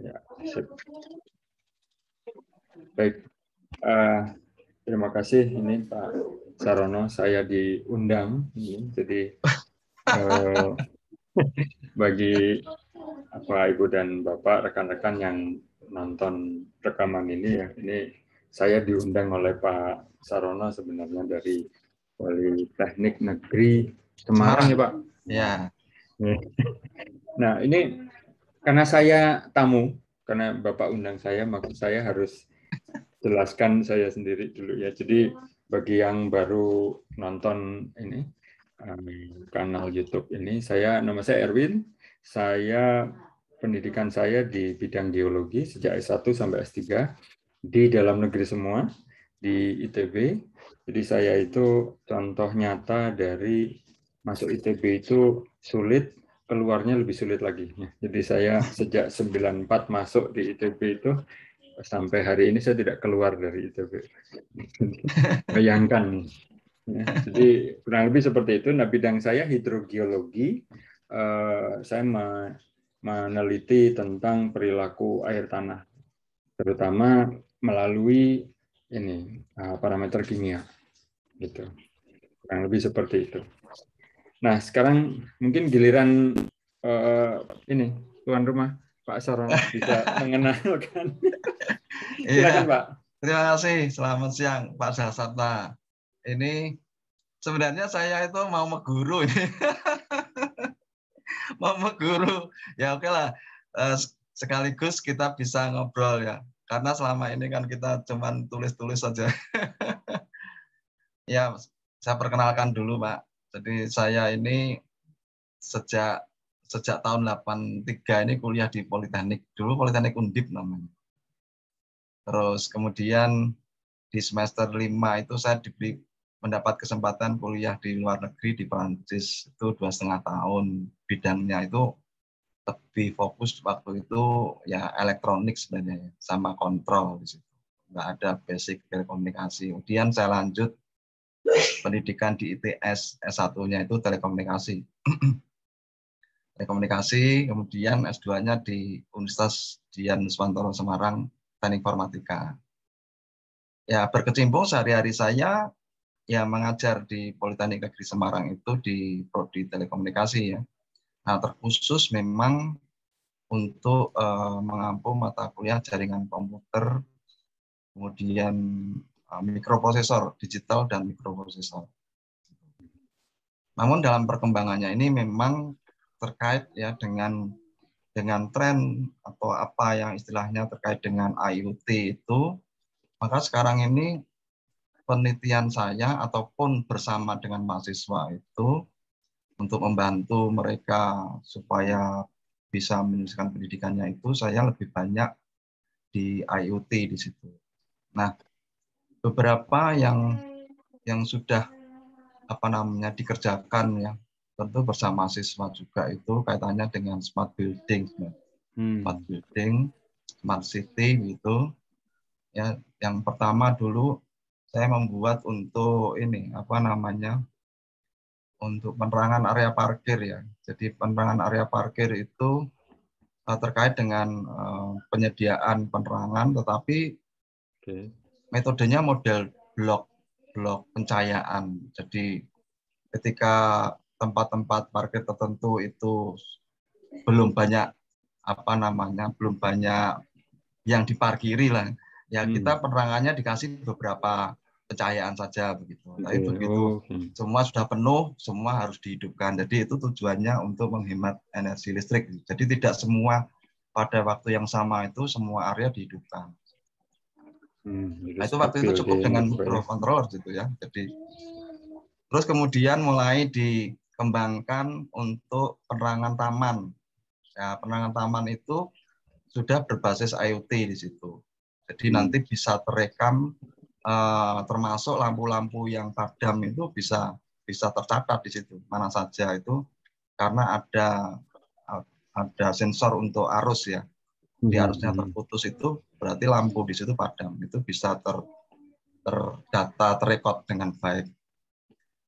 Ya, sip. Baik. Uh, terima kasih ini Pak Sarono saya diundang jadi uh, bagi apa Ibu dan Bapak rekan-rekan yang nonton rekaman ini ya ini saya diundang oleh Pak Sarono sebenarnya dari Politeknik Negeri Semarang ya Pak. Ya. Nah, ini karena saya tamu, karena Bapak undang saya, maka saya harus jelaskan saya sendiri dulu ya. Jadi bagi yang baru nonton ini eh, kanal YouTube ini, saya nama saya Erwin. Saya pendidikan saya di bidang geologi sejak S1 sampai S3 di dalam negeri semua di ITB. Jadi saya itu contoh nyata dari masuk ITB itu sulit keluarnya lebih sulit lagi. Ya, jadi saya sejak 94 masuk di ITB itu sampai hari ini saya tidak keluar dari ITB. Bayangkan ya, jadi kurang lebih seperti itu. Nah bidang saya hidrogeologi. Eh, saya meneliti tentang perilaku air tanah, terutama melalui ini eh, parameter kimia. Gitu. Kurang lebih seperti itu. Nah, sekarang mungkin giliran uh, ini tuan rumah Pak Sarono bisa mengenalkan. Iya. Silakan, Pak. Terima kasih. Selamat siang, Pak Sasata. Ini sebenarnya saya itu mau meguru ini. mau meguru. Ya oke okay lah. Eh, sekaligus kita bisa ngobrol ya. Karena selama ini kan kita cuman tulis-tulis saja. ya, saya perkenalkan dulu, Pak. Jadi saya ini sejak sejak tahun 83 ini kuliah di Politeknik. Dulu Politeknik Undip namanya. Terus kemudian di semester 5 itu saya diberi mendapat kesempatan kuliah di luar negeri di Perancis itu dua setengah tahun bidangnya itu lebih fokus waktu itu ya elektronik sebenarnya sama kontrol di situ nggak ada basic telekomunikasi kemudian saya lanjut pendidikan di ITS S1-nya itu telekomunikasi. telekomunikasi, kemudian S2-nya di Universitas Dian Nuswantoro Semarang, Teknik Informatika. Ya, berkecimpung sehari-hari saya ya mengajar di Politeknik Negeri Semarang itu di prodi telekomunikasi ya. Nah, terkhusus memang untuk uh, mengampu mata kuliah jaringan komputer, kemudian Eh, mikroprosesor digital dan mikroprosesor. Namun dalam perkembangannya ini memang terkait ya dengan dengan tren atau apa yang istilahnya terkait dengan IoT itu, maka sekarang ini penelitian saya ataupun bersama dengan mahasiswa itu untuk membantu mereka supaya bisa menyelesaikan pendidikannya itu saya lebih banyak di IoT di situ. Nah, beberapa yang yang sudah apa namanya dikerjakan ya tentu bersama siswa juga itu kaitannya dengan smart building hmm. smart building smart city gitu ya yang pertama dulu saya membuat untuk ini apa namanya untuk penerangan area parkir ya jadi penerangan area parkir itu eh, terkait dengan eh, penyediaan penerangan tetapi okay metodenya model blok blok pencahayaan. Jadi ketika tempat-tempat parkir tertentu itu belum banyak apa namanya belum banyak yang diparkiri lah ya hmm. kita penerangannya dikasih beberapa pencahayaan saja begitu tapi begitu oh, hmm. semua sudah penuh semua harus dihidupkan jadi itu tujuannya untuk menghemat energi listrik jadi tidak semua pada waktu yang sama itu semua area dihidupkan Hmm, nah, itu waktu itu cukup dengan microcontroller gitu ya. Jadi terus kemudian mulai dikembangkan untuk penerangan taman. Ya, penerangan taman itu sudah berbasis IoT di situ. Jadi hmm. nanti bisa terekam eh, termasuk lampu-lampu yang padam itu bisa bisa tercatat di situ mana saja itu karena ada ada sensor untuk arus ya dia harusnya terputus itu berarti lampu di situ padam itu bisa ter terdata terrekod dengan baik.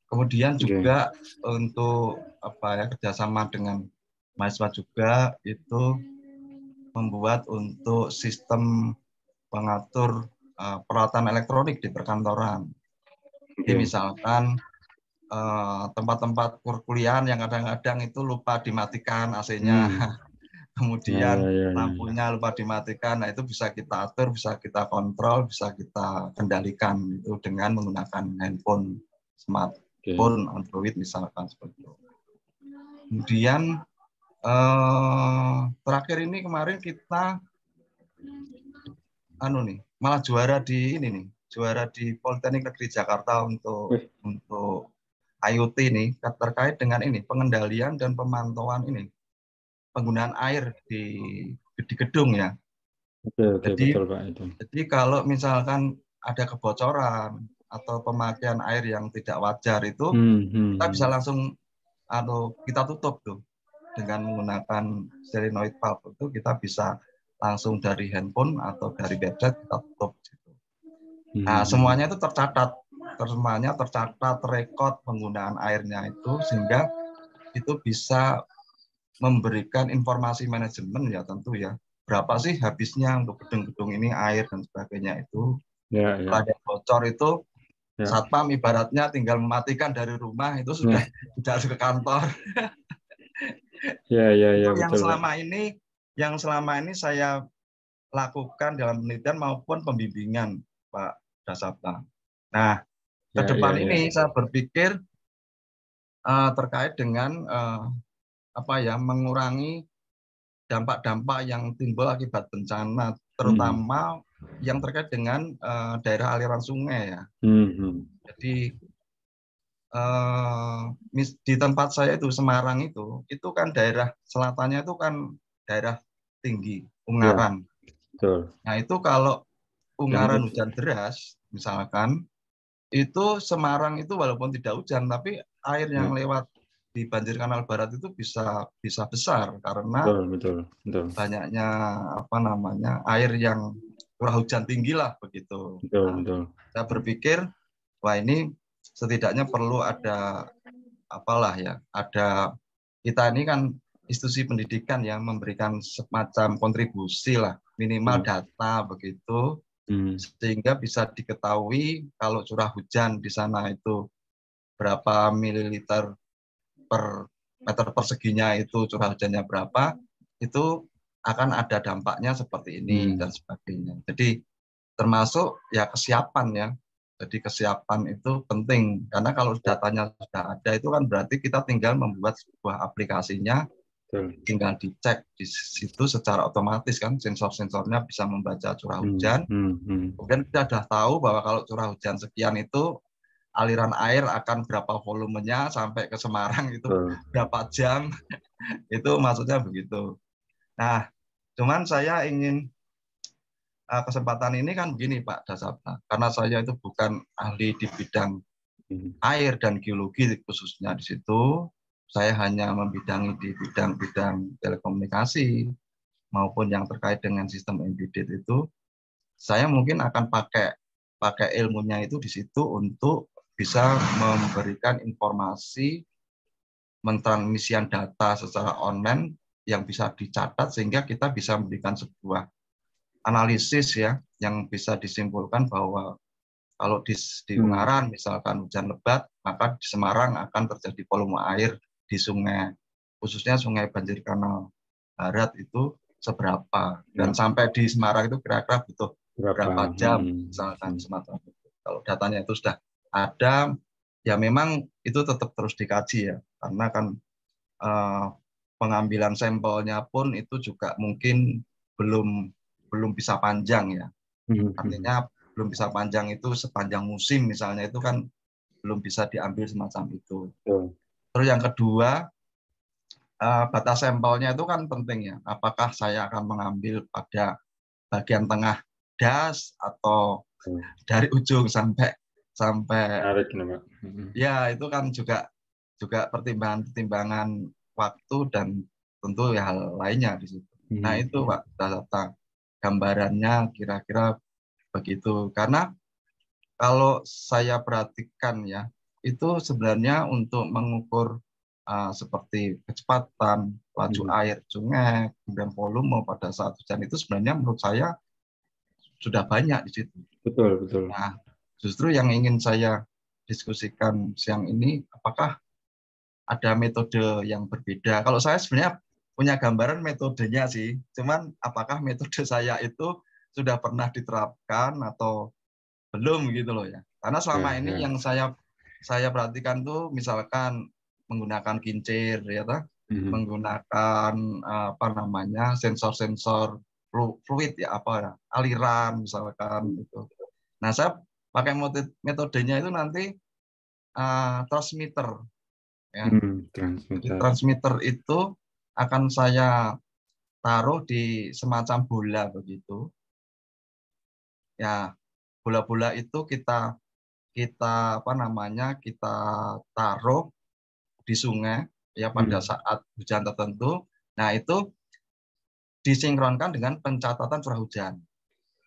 Kemudian juga untuk apa ya kerjasama dengan mahasiswa juga itu membuat untuk sistem pengatur uh, peralatan elektronik di perkantoran. Jadi misalkan eh, tempat-tempat uh, perkuliahan yang kadang-kadang itu lupa dimatikan AC-nya. Hmm kemudian ya, ya, ya, ya. lampunya ya. lupa dimatikan. Nah, itu bisa kita atur, bisa kita kontrol, bisa kita kendalikan itu dengan menggunakan handphone smartphone okay. Android misalkan seperti itu. Kemudian eh, terakhir ini kemarin kita anu nih, malah juara di ini nih, juara di Politeknik Negeri Jakarta untuk Wih. untuk IoT ini terkait dengan ini pengendalian dan pemantauan ini penggunaan air di di gedung ya. Betul, betul, jadi, betul, Pak, itu. jadi kalau misalkan ada kebocoran atau pemakaian air yang tidak wajar itu hmm, hmm, kita hmm. bisa langsung atau kita tutup tuh dengan menggunakan solenoid valve itu kita bisa langsung dari handphone atau dari website kita tutup gitu. nah, Hmm. Nah, semuanya itu tercatat, semuanya tercatat rekod penggunaan airnya itu sehingga itu bisa memberikan informasi manajemen ya tentu ya berapa sih habisnya untuk gedung-gedung ini air dan sebagainya itu ya, ya. ada bocor itu ya. satpam ibaratnya tinggal mematikan dari rumah itu ya. sudah ya. tidak ke kantor ya ya ya yang betul. selama ini yang selama ini saya lakukan dalam penelitian maupun pembimbingan Pak Dasabta. Nah ke ya, depan ya, ya. ini saya berpikir uh, terkait dengan uh, apa ya mengurangi dampak-dampak yang timbul akibat bencana terutama hmm. yang terkait dengan uh, daerah aliran sungai ya. Hmm. hmm. Jadi uh, di tempat saya itu Semarang itu itu kan daerah selatannya itu kan daerah tinggi Ungaran. Ya, betul. Nah itu kalau Ungaran ya, hujan deras misalkan itu Semarang itu walaupun tidak hujan tapi air yang ya. lewat di banjir kanal barat itu bisa bisa besar karena betul, betul, betul. banyaknya apa namanya air yang curah hujan tinggi lah begitu. Betul, nah, betul. Saya berpikir wah ini setidaknya perlu ada apalah ya ada kita ini kan institusi pendidikan yang memberikan semacam kontribusi lah minimal hmm. data begitu hmm. sehingga bisa diketahui kalau curah hujan di sana itu berapa mililiter per meter perseginya itu curah hujannya berapa, itu akan ada dampaknya seperti ini hmm. dan sebagainya. Jadi termasuk ya kesiapan ya. Jadi kesiapan itu penting karena kalau datanya sudah ada itu kan berarti kita tinggal membuat sebuah aplikasinya, tinggal dicek di situ secara otomatis kan sensor-sensornya bisa membaca curah hmm, hujan. Hmm. Hmm. Hmm. Kemudian kita sudah tahu bahwa kalau curah hujan sekian itu aliran air akan berapa volumenya sampai ke Semarang itu hmm. berapa jam itu maksudnya begitu. Nah, cuman saya ingin eh, kesempatan ini kan begini Pak Dasabta, karena saya itu bukan ahli di bidang hmm. air dan geologi khususnya di situ, saya hanya membidangi di bidang-bidang telekomunikasi maupun yang terkait dengan sistem embedded itu, saya mungkin akan pakai pakai ilmunya itu di situ untuk bisa memberikan informasi mentransmisian data secara online yang bisa dicatat sehingga kita bisa memberikan sebuah analisis ya yang bisa disimpulkan bahwa kalau di, di hmm. Ungaran misalkan hujan lebat maka di Semarang akan terjadi volume air di sungai khususnya sungai banjir kanal barat itu seberapa dan ya. sampai di Semarang itu kira-kira butuh berapa, berapa jam hmm. misalkan semacam itu kalau datanya itu sudah ada ya memang itu tetap terus dikaji ya karena kan eh, pengambilan sampelnya pun itu juga mungkin belum belum bisa panjang ya hmm, hmm. artinya belum bisa panjang itu sepanjang musim misalnya itu kan belum bisa diambil semacam itu terus yang kedua eh, batas sampelnya itu kan penting ya apakah saya akan mengambil pada bagian tengah das atau hmm. dari ujung sampai sampai nih, Pak. ya itu kan juga juga pertimbangan-pertimbangan waktu dan tentu ya hal lainnya di situ. Hmm. Nah itu Pak data gambarannya kira-kira begitu karena kalau saya perhatikan ya itu sebenarnya untuk mengukur uh, seperti kecepatan laju hmm. air sungai kemudian volume pada saat hujan itu sebenarnya menurut saya sudah banyak di situ. Betul betul. Nah Justru yang ingin saya diskusikan siang ini, apakah ada metode yang berbeda? Kalau saya sebenarnya punya gambaran metodenya sih, cuman apakah metode saya itu sudah pernah diterapkan atau belum gitu loh ya. Karena selama ya, ini ya. yang saya saya perhatikan tuh misalkan menggunakan kincir ya ta? Mm-hmm. menggunakan apa namanya sensor-sensor fluid ya apa ya, aliran misalkan itu. Nah, saya pakai metodenya itu nanti uh, transmitter. Ya. Hmm, transmitter. Jadi, transmitter itu akan saya taruh di semacam bola begitu. Ya, bola-bola itu kita kita apa namanya kita taruh di sungai ya pada hmm. saat hujan tertentu. Nah itu disinkronkan dengan pencatatan curah hujan.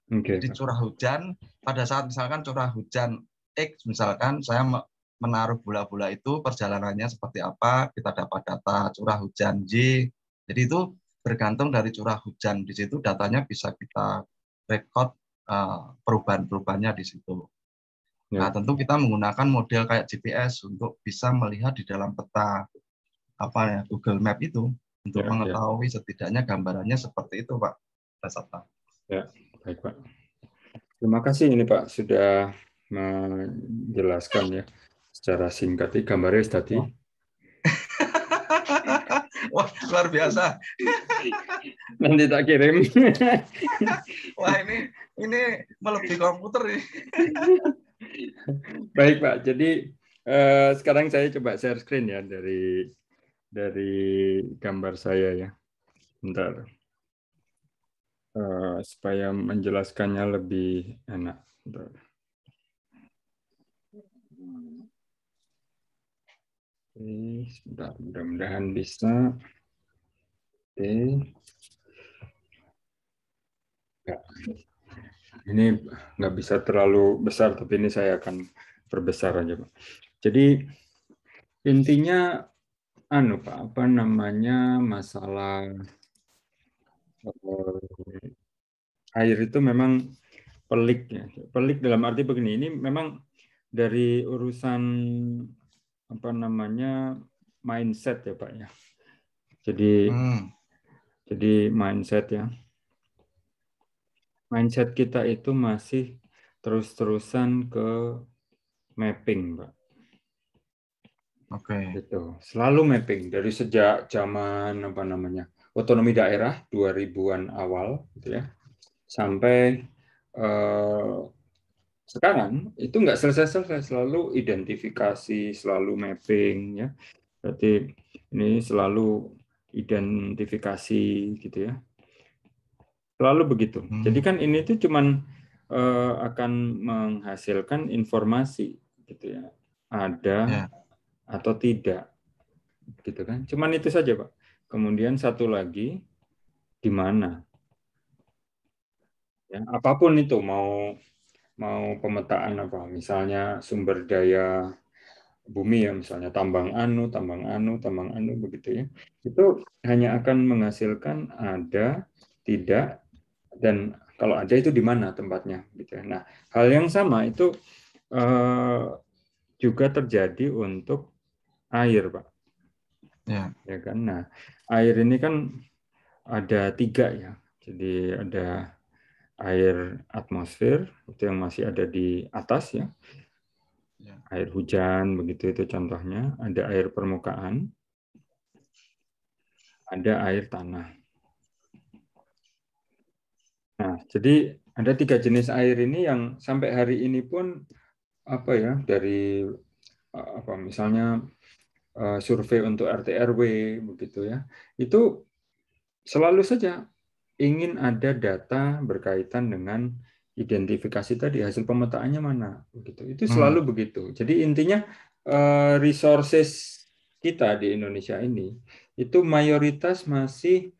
Okay. Jadi curah hujan pada saat misalkan curah hujan X misalkan saya menaruh bola-bola itu perjalanannya seperti apa kita dapat data curah hujan Y. Jadi itu bergantung dari curah hujan di situ datanya bisa kita record eh, perubahan-perubahannya di situ. Ya. Nah, tentu kita menggunakan model kayak GPS untuk bisa melihat di dalam peta apa ya Google Map itu untuk ya, ya. mengetahui ya. setidaknya gambarannya seperti itu, Pak Dasata. Ya. Baik Pak. Terima kasih ini Pak sudah menjelaskan ya secara singkat ini gambarnya tadi. Wah luar biasa. Nanti tak kirim. Wah ini ini melebihi komputer nih. Baik Pak. Jadi eh, sekarang saya coba share screen ya dari dari gambar saya ya. Bentar. Eh, supaya menjelaskannya lebih enak. Gitu. Oke, sebentar, mudah-mudahan bisa. Oke. Ya. Ini nggak bisa terlalu besar, tapi ini saya akan perbesar aja, Pak. Jadi intinya, anu Pak, apa namanya masalah Eh, air itu memang pelik ya. Pelik dalam arti begini, ini memang dari urusan apa namanya mindset ya Pak ya. Jadi hmm. jadi mindset ya. Mindset kita itu masih terus-terusan ke mapping, Pak. Oke. Okay. itu Selalu mapping dari sejak zaman apa namanya? otonomi daerah 2000-an awal gitu ya sampai eh, sekarang itu nggak selesai-selesai selalu identifikasi selalu mapping ya berarti ini selalu identifikasi gitu ya selalu begitu hmm. jadi kan ini tuh cuman eh, akan menghasilkan informasi gitu ya ada ya. atau tidak gitu kan cuman itu saja pak Kemudian satu lagi di mana? Ya, apapun itu mau mau pemetaan apa misalnya sumber daya bumi ya misalnya tambang anu tambang anu tambang anu begitu ya itu hanya akan menghasilkan ada tidak dan kalau ada itu di mana tempatnya gitu ya. nah hal yang sama itu eh, juga terjadi untuk air pak Ya. ya kan. Nah, air ini kan ada tiga ya. Jadi ada air atmosfer itu yang masih ada di atas ya. ya. Air hujan begitu itu contohnya. Ada air permukaan. Ada air tanah. Nah, jadi ada tiga jenis air ini yang sampai hari ini pun apa ya dari eh, apa misalnya Eh, survei untuk RT RW begitu ya. Itu selalu saja ingin ada data berkaitan dengan identifikasi tadi hasil pemetaannya mana begitu. Itu hmm. selalu hmm. begitu. Jadi intinya eh, resources kita di Indonesia ini itu mayoritas masih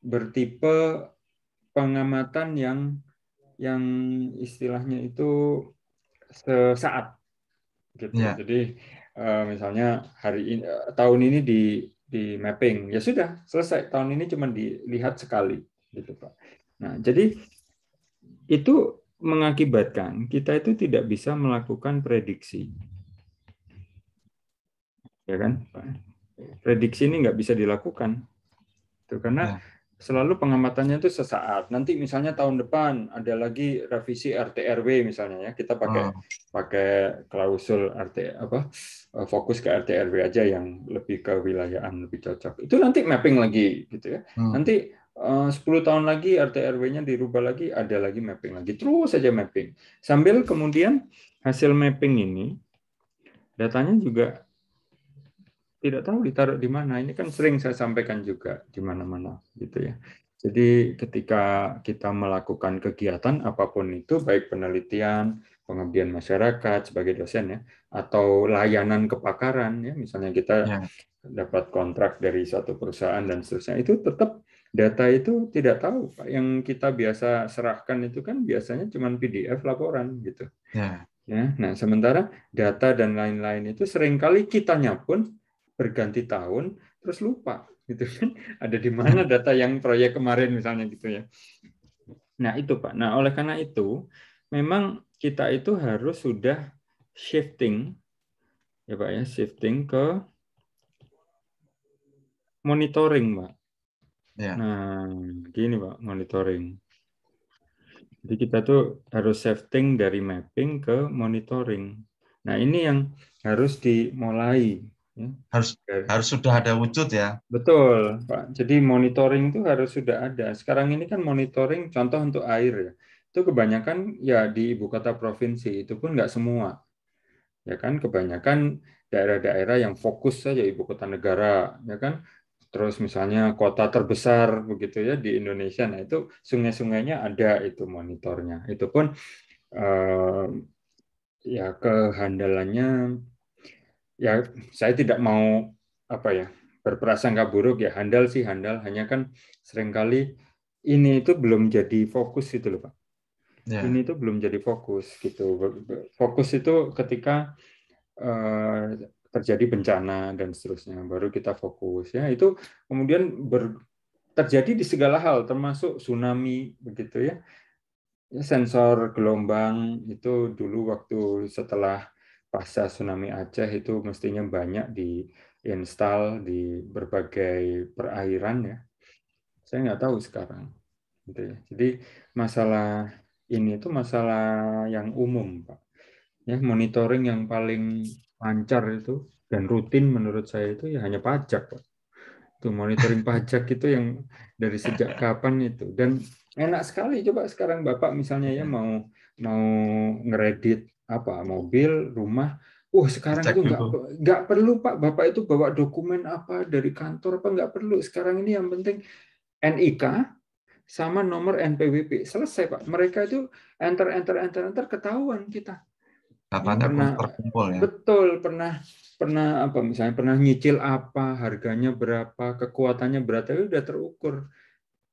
bertipe pengamatan yang yang istilahnya itu sesaat gitu. Ya. Jadi Eh, misalnya hari ini, eh, tahun ini di di mapping ya sudah selesai tahun ini cuma dilihat sekali gitu pak nah jadi itu mengakibatkan kita itu tidak bisa melakukan prediksi ya kan prediksi ini nggak bisa dilakukan itu karena ya selalu pengamatannya itu sesaat. Nanti misalnya tahun depan ada lagi revisi RTRW misalnya ya, kita pakai oh. pakai klausul RT apa eh, fokus ke RTRW aja yang lebih ke wilayahan lebih cocok. Itu nanti mapping lagi gitu ya. Hmm. Nanti eh, uh, 10 tahun lagi RTRW-nya dirubah lagi, ada lagi mapping lagi. Terus saja mapping. Sambil kemudian hasil mapping ini datanya juga tidak tahu ditaruh di mana. Ini kan sering saya sampaikan juga di mana-mana gitu ya. Jadi ketika kita melakukan kegiatan apapun itu baik penelitian, pengabdian masyarakat sebagai dosen ya atau layanan kepakaran ya misalnya kita ya. dapat kontrak dari satu perusahaan dan seterusnya itu tetap data itu tidak tahu Pak yang kita biasa serahkan itu kan biasanya cuma PDF laporan gitu. Ya. Ya, nah sementara data dan lain-lain itu seringkali kitanya pun berganti tahun terus lupa gitu iya. kan ada di mana hmm. data yang proyek kemarin misalnya gitu ya nah itu pak nah oleh karena itu memang kita itu harus sudah shifting ya pak ya shifting ke monitoring pak ya. nah gini pak monitoring jadi kita tuh harus shifting dari mapping ke monitoring nah ini yang harus dimulai Hmm. Harus harus sudah ada wujud ya. Betul, Pak. Jadi monitoring itu harus sudah ada. Sekarang ini kan monitoring contoh untuk air ya. Itu kebanyakan ya di ibu kota provinsi itu pun nggak semua. Ya kan kebanyakan daerah-daerah yang fokus saja ibu kota negara, ya kan? Terus misalnya kota terbesar begitu ya di Indonesia. Nah, itu sungai-sungainya ada itu monitornya. Itu pun eh, ya kehandalannya ya saya tidak mau apa ya berprasangka buruk ya handal sih handal hanya kan seringkali ini itu belum jadi fokus itu loh pak yeah. ini itu belum jadi fokus gitu fokus itu ketika eh, terjadi bencana dan seterusnya baru kita fokus ya itu kemudian ber, terjadi di segala hal termasuk tsunami begitu ya, ya sensor gelombang itu dulu waktu setelah pasca tsunami Aceh itu mestinya banyak diinstal di berbagai perairan ya. Saya nggak tahu sekarang. Gitu ya. Jadi masalah ini itu masalah yang umum, Pak. Ya, monitoring yang paling lancar itu dan rutin menurut saya itu ya hanya pajak, Pak. Itu monitoring pajak itu yang dari sejak kapan itu. Dan enak sekali coba sekarang Bapak misalnya ya iya. mau mau ngeredit apa mobil, rumah. Wah, uh, sekarang itu nggak nggak perlu Pak, Bapak itu bawa dokumen apa dari kantor apa nggak perlu. Sekarang ini yang penting NIK sama nomor NPWP. Selesai Pak. Mereka itu enter enter enter enter ketahuan kita. ya, pernah terkumpul ya. Betul, pernah pernah apa misalnya pernah nyicil apa, harganya berapa, kekuatannya berapa itu udah terukur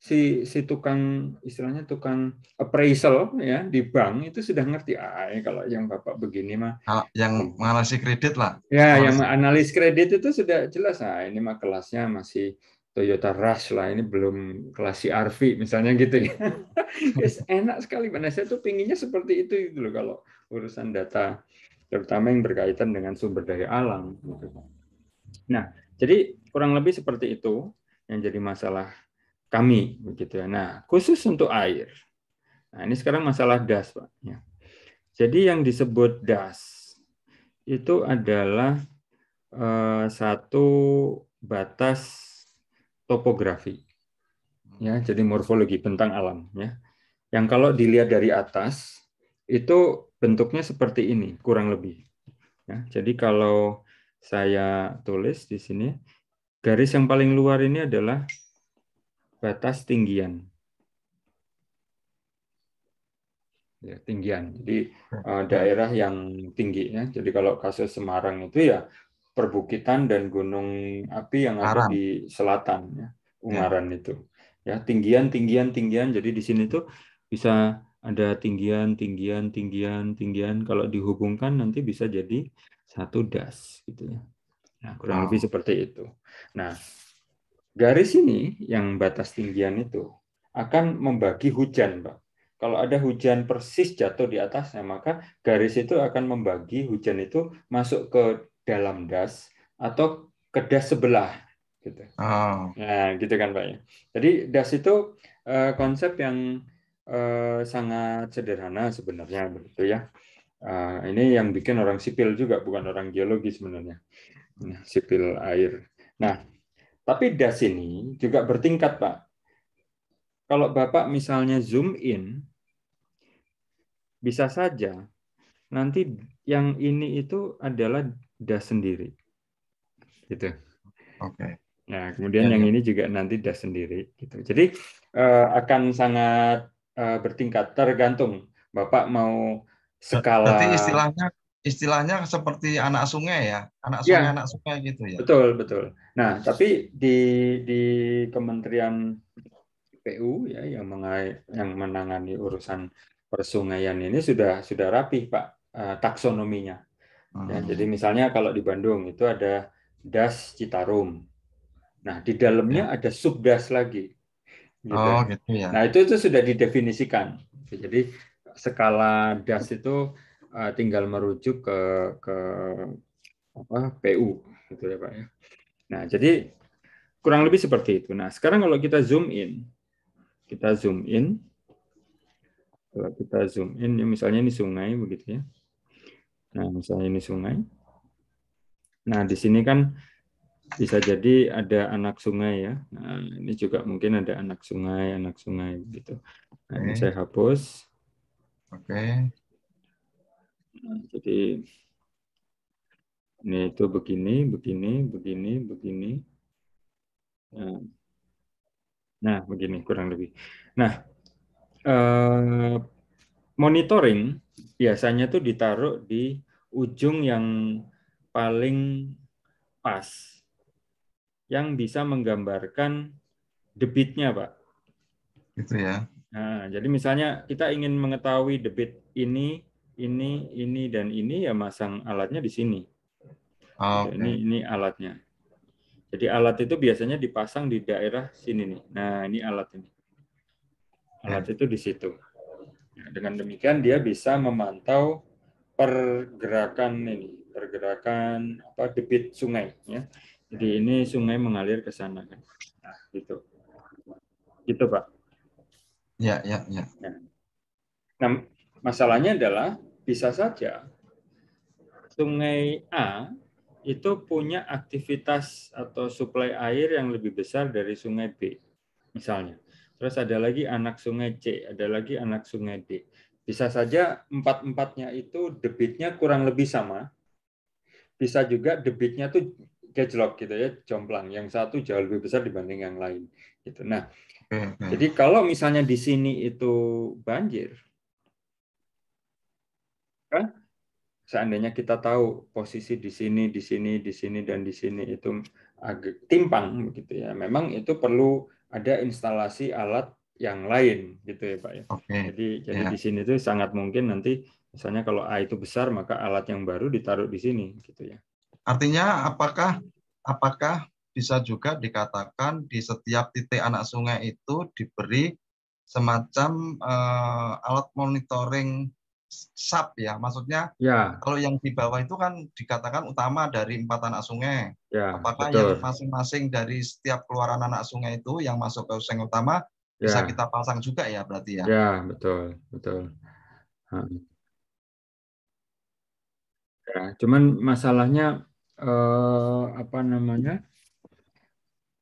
si si tukang istilahnya tukang appraisal ya di bank itu sudah ngerti ah ya kalau yang bapak begini mah yang hmm. menganalisis kredit lah ya yang analis kredit itu sudah jelas ah ini mah kelasnya masih Toyota Rush lah ini belum kelas CRV misalnya gitu ya. yes, enak sekali mana saya tuh pinginnya seperti itu gitu loh kalau urusan data terutama yang berkaitan dengan sumber daya alam. gitu. Nah, jadi kurang lebih seperti itu yang jadi masalah kami begitu ya. Nah, khusus untuk air. Nah, ini sekarang masalah das, Pak. Ya. Jadi yang disebut das itu adalah eh, satu batas topografi. Ya, jadi morfologi bentang alam ya. Yang kalau dilihat dari atas itu bentuknya seperti ini kurang lebih. Ya, jadi kalau saya tulis di sini garis yang paling luar ini adalah batas tinggian. Ya, tinggian. Jadi hmm. eh, daerah yang tinggi ya. Jadi kalau kasus Semarang itu ya perbukitan dan gunung api yang ada Aram. di selatan ya, ya. Ungaran ya. itu. Ya, tinggian tinggian tinggian. Jadi di sini tuh bisa ada tinggian, tinggian, tinggian, tinggian. Kalau dihubungkan nanti bisa jadi satu das gitu ya. Nah, kurang wow. lebih seperti itu. Nah, Garis ini yang batas tinggian itu akan membagi hujan, Pak. Kalau ada hujan persis jatuh di atasnya, maka garis itu akan membagi hujan itu masuk ke dalam das atau ke das sebelah. Gitu. Oh. Nah, gitu kan Pak ya. Jadi das itu uh, konsep yang uh, sangat sederhana sebenarnya, begitu ya. Uh, ini yang bikin orang sipil juga, bukan orang geologi sebenarnya. Nah, sipil air. Nah, tapi das ini juga bertingkat, Pak. Kalau Bapak misalnya zoom in, bisa saja nanti yang ini itu adalah das sendiri. Gitu. Oke. Okay. Nah, kemudian ya, yang ya. ini juga nanti das sendiri gitu. Jadi uh, akan sangat uh, bertingkat tergantung Bapak mau skala Berarti istilahnya istilahnya seperti anak sungai ya, anak ya. sungai ya. anak sungai gitu ya. Betul, betul. Nah, tapi di di Kementerian PU ya yang mengai, yang menangani urusan persungaian ini sudah sudah rapi Pak eh, taksonominya. Ya, hmm. jadi misalnya kalau di Bandung itu ada das Citarum. Nah, di dalamnya ya. ada subdas lagi. Gitu. Oh, gitu ya. Nah, itu itu sudah didefinisikan. Jadi skala das itu uh, tinggal merujuk ke ke apa PU gitu ya Pak ya. Nah, jadi kurang lebih seperti itu. Nah, sekarang kalau kita zoom in, kita zoom in, kalau kita zoom in, ya misalnya ini sungai begitu ya. Nah, misalnya ini sungai. Nah, di sini kan bisa jadi ada anak sungai ya. Nah, ini juga mungkin ada anak sungai, anak sungai gitu. Nah, ini saya hapus. Oke. Okay. Nah, jadi ini itu begini, begini, begini, begini. Nah, nah begini kurang lebih. Nah, eh, monitoring biasanya tuh ditaruh di ujung yang paling pas yang bisa menggambarkan debitnya, Pak. Itu ya. Nah, jadi misalnya kita ingin mengetahui debit ini, ini, ini, dan ini, ya masang alatnya di sini okay. Ah, gitu. Ini ini alatnya. Jadi alat itu biasanya dipasang di daerah sini nih. Nah ini alat ini. Alat ya. itu di situ. Nah, dengan demikian dia bisa memantau pergerakan ini, pergerakan apa debit sungai. Ya. Jadi ini sungai mengalir ke sana kan. Nah, gitu. Gitu pak. Ya ya ya. ya. Nah masalahnya adalah bisa saja sungai A itu punya aktivitas atau suplai air yang lebih besar dari sungai B, misalnya. Terus ada lagi anak sungai C, ada lagi anak sungai D. Bisa saja empat-empatnya itu debitnya kurang lebih sama. Bisa juga debitnya tuh gejlok gitu ya, jomplang. Yang satu jauh lebih besar dibanding yang lain. Gitu. Nah, hmm. jadi kalau misalnya di sini itu banjir, kan? seandainya kita tahu posisi di sini, di sini, di sini dan di sini itu agak timpang gitu ya. Memang itu perlu ada instalasi alat yang lain gitu ya Pak ya. Okay. Jadi jadi yeah. di sini itu sangat mungkin nanti misalnya kalau A itu besar maka alat yang baru ditaruh di sini gitu ya. Artinya apakah apakah bisa juga dikatakan di setiap titik anak sungai itu diberi semacam uh, alat monitoring sub ya, maksudnya ya. kalau yang di bawah itu kan dikatakan utama dari empat anak sungai. Ya, Apakah betul. yang masing-masing dari setiap keluaran anak sungai itu yang masuk ke sungai utama ya. bisa kita pasang juga ya berarti ya? Ya betul betul. Ya, cuman masalahnya eh, apa namanya?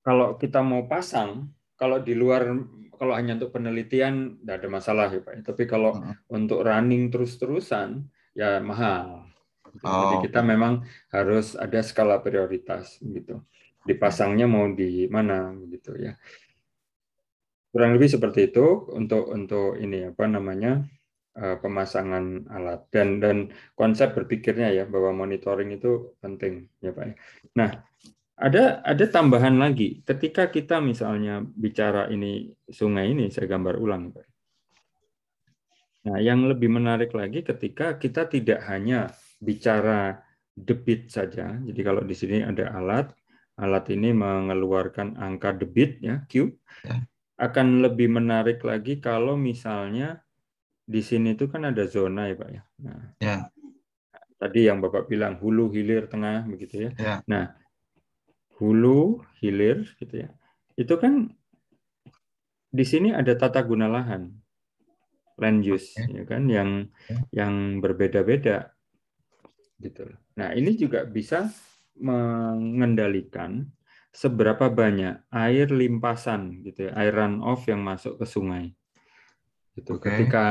Kalau kita mau pasang, kalau di luar kalau hanya untuk penelitian tidak ada masalah ya Pak. Tapi kalau uh untuk running terus-terusan ya mahal. Gitu. Oh. Jadi kita memang harus ada skala prioritas gitu. Dipasangnya mau di mana gitu ya. Kurang lebih seperti itu untuk untuk ini apa namanya eh, pemasangan alat dan dan konsep berpikirnya ya bahwa monitoring itu penting ya Pak. Ya. Nah ada ada tambahan lagi. Ketika kita misalnya bicara ini sungai ini, saya gambar ulang, Pak. Nah, yang lebih menarik lagi ketika kita tidak hanya bicara debit saja. Jadi kalau di sini ada alat, alat ini mengeluarkan angka debit ya, Q. Ya. Akan lebih menarik lagi kalau misalnya di sini itu kan ada zona ya, Pak ya. Nah, ya. Tadi yang Bapak bilang hulu, hilir, tengah begitu ya. ya. Nah, hulu, hilir gitu ya. Itu kan di sini ada tata guna lahan. Land use ya kan yang yang berbeda-beda gitu. Nah, ini juga bisa mengendalikan seberapa banyak air limpasan gitu ya, air off yang masuk ke sungai. Gitu. Okay. Ketika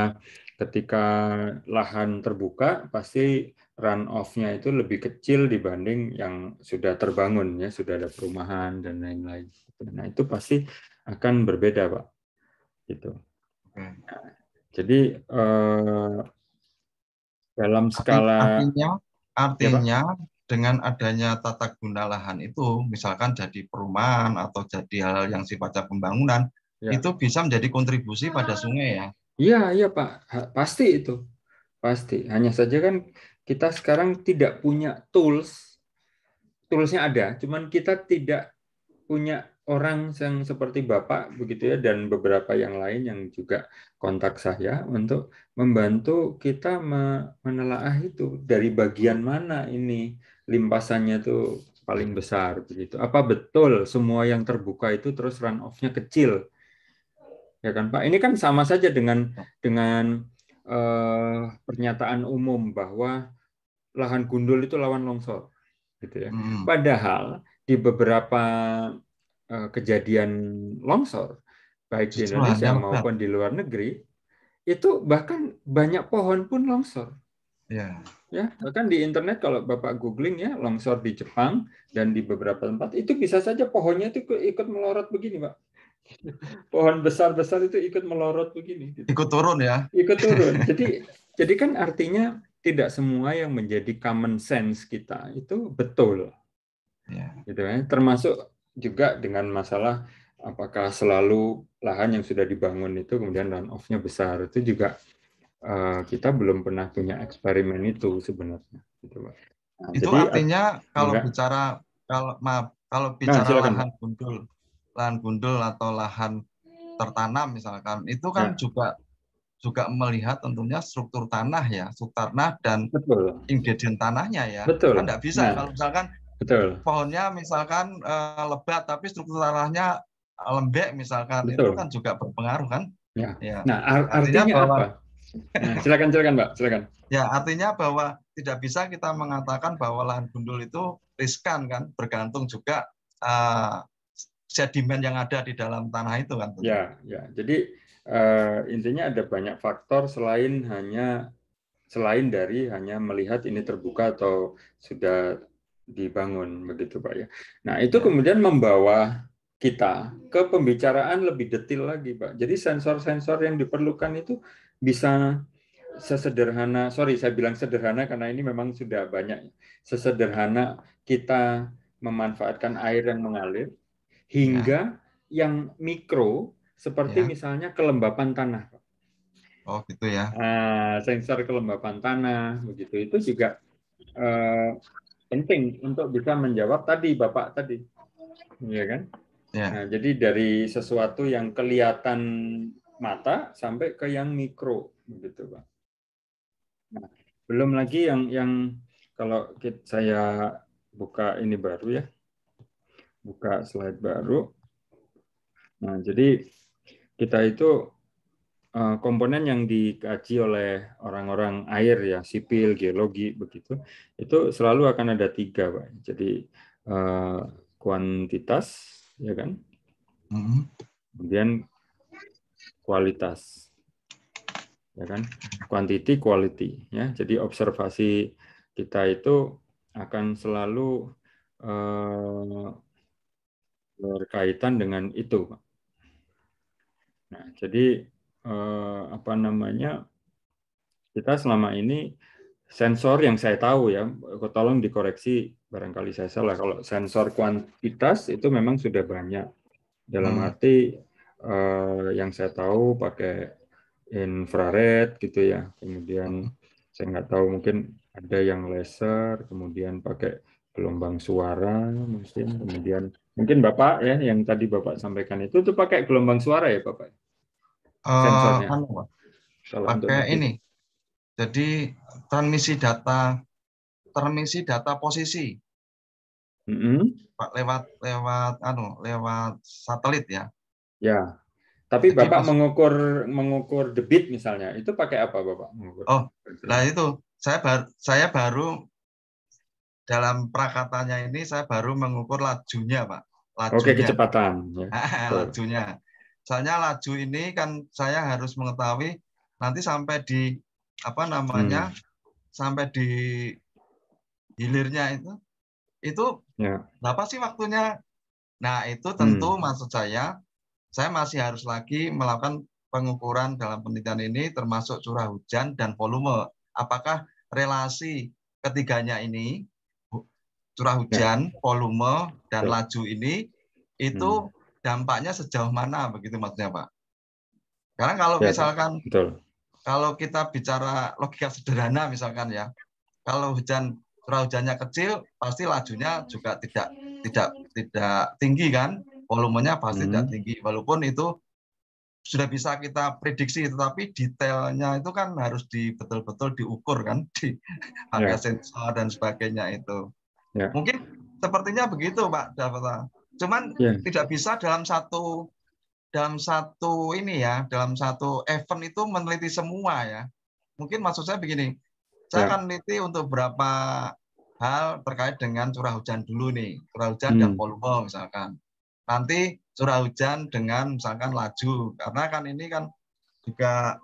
ketika lahan terbuka pasti run off-nya itu lebih kecil dibanding yang sudah terbangun ya, sudah ada perumahan dan lain-lain. Nah, itu pasti akan berbeda, Pak. Gitu. jadi eh, dalam skala artinya artinya ya, dengan adanya tata guna lahan itu misalkan jadi perumahan atau jadi hal, -hal yang sifatnya pembangunan ya. itu bisa menjadi kontribusi pada sungai ya. Iya, iya Pak. Pasti itu. Pasti. Hanya saja kan kita sekarang tidak punya tools, toolsnya ada, cuman kita tidak punya orang yang seperti Bapak begitu ya dan beberapa yang lain yang juga kontak saya untuk membantu kita menelaah itu dari bagian mana ini limpasannya tuh paling besar begitu. Apa betul semua yang terbuka itu terus run off-nya kecil? Ya kan Pak, ini kan sama saja dengan dengan Eh, pernyataan umum bahwa lahan gundul itu lawan longsor, gitu ya. Hmm. Padahal di beberapa uh, kejadian longsor, baik di Indonesia maupun di luar negeri, itu bahkan banyak pohon pun longsor. Ya. ya, bahkan di internet kalau bapak googling ya longsor di Jepang dan di beberapa tempat itu bisa saja pohonnya itu ikut melorot begini, pak pohon besar-besar itu ikut melorot begini. Gitu. Ikut turun ya? Ikut turun. Jadi jadi kan artinya tidak semua yang menjadi common sense kita itu betul. Ya. Gitu kan? Termasuk juga dengan masalah apakah selalu lahan yang sudah dibangun itu kemudian run off-nya besar itu juga uh, kita belum pernah punya eksperimen itu sebenarnya. Gitu. Nah, itu jadi, artinya eh, kalau enggak. bicara kalau maaf kalau nah, bicara nah, lahan gundul Lahan gundul atau lahan tertanam misalkan itu kan ya. juga juga melihat tentunya struktur tanah ya struktur tanah dan betul. ingredient tanahnya ya betul kan tidak bisa nah. kalau misalkan betul pohonnya misalkan uh, lebat tapi struktur tanahnya lembek misalkan betul. itu kan juga berpengaruh kan ya, ya. nah ar artinya, artinya bahwa, apa nah, silakan silakan mbak silakan ya artinya bahwa tidak bisa kita mengatakan bahwa lahan gundul itu riskan kan bergantung juga uh, sedimen yang ada di dalam tanah itu kan. Ya, ya. Jadi uh, intinya ada banyak faktor selain hanya selain dari hanya melihat ini terbuka atau sudah dibangun begitu Pak ya. Nah, itu ya. kemudian membawa kita ke pembicaraan lebih detail lagi Pak. Jadi sensor-sensor yang diperlukan itu bisa sesederhana, sorry saya bilang sederhana karena ini memang sudah banyak, sesederhana kita memanfaatkan air yang mengalir, hingga ya. yang mikro seperti ya. misalnya kelembapan tanah. Oh gitu ya. Uh, sensor kelembapan tanah begitu itu juga uh, penting untuk bisa menjawab tadi bapak tadi, ya kan? Ya. Nah, jadi dari sesuatu yang kelihatan mata sampai ke yang mikro begitu pak. Nah, belum lagi yang yang kalau saya buka ini baru ya buka slide baru. Nah, jadi kita itu eh, komponen yang dikaji oleh orang-orang air ya, sipil, geologi begitu, itu selalu akan ada tiga, pak. Jadi eh, kuantitas, ya kan? Mm-hmm. Kemudian kualitas, ya kan? Quantity, quality, ya. Jadi observasi kita itu akan selalu eh, berkaitan dengan itu, Nah, jadi eh, apa namanya? Kita selama ini sensor yang saya tahu ya, eh, tolong dikoreksi barangkali saya salah. Kalau sensor kuantitas itu memang sudah banyak. Dalam hmm. arti eh, yang saya tahu pakai infrared gitu ya. Kemudian saya nggak tahu mungkin ada yang laser, kemudian pakai gelombang suara mungkin, kemudian Mungkin Bapak ya yang tadi Bapak sampaikan itu tuh pakai gelombang suara ya Bapak? Uh, Sensornya. Anu, Kalau pakai ini. Jadi transmisi data transmisi data posisi. Mm -hmm. Pak lewat lewat anu lewat satelit ya. Ya. Tapi Jadi Bapak mengukur mengukur debit misalnya, itu pakai apa Bapak? Mengukur. Oh, nah itu saya baru saya baru dalam prakatanya ini saya baru mengukur lajunya, Pak. Lajunya. Oke, kecepatan. Ya. lajunya. Soalnya laju ini kan saya harus mengetahui nanti sampai di apa namanya hmm. sampai di hilirnya itu itu ya. berapa sih waktunya nah itu tentu hmm. maksud saya saya masih harus lagi melakukan pengukuran dalam penelitian ini termasuk curah hujan dan volume apakah relasi ketiganya ini curah ya. hujan, volume, dan ya. laju ini itu hmm. dampaknya sejauh mana begitu maksudnya Pak? Karena kalau ya, misalkan betul. kalau kita bicara logika sederhana misalkan ya, kalau hujan curah hujannya kecil pasti lajunya juga tidak tidak tidak tinggi kan, volumenya pasti hmm. tidak tinggi walaupun itu sudah bisa kita prediksi tetapi detailnya itu kan harus di betul-betul diukur kan di harga yeah. sensor dan sebagainya itu Ya. Mungkin sepertinya begitu Pak Davata. Cuman ya. tidak bisa dalam satu dalam satu ini ya, dalam satu event itu meneliti semua ya. Mungkin maksud saya begini, saya ya. akan meneliti untuk berapa hal terkait dengan curah hujan dulu nih, curah hujan hmm. dan volume misalkan. Nanti curah hujan dengan misalkan laju, karena kan ini kan juga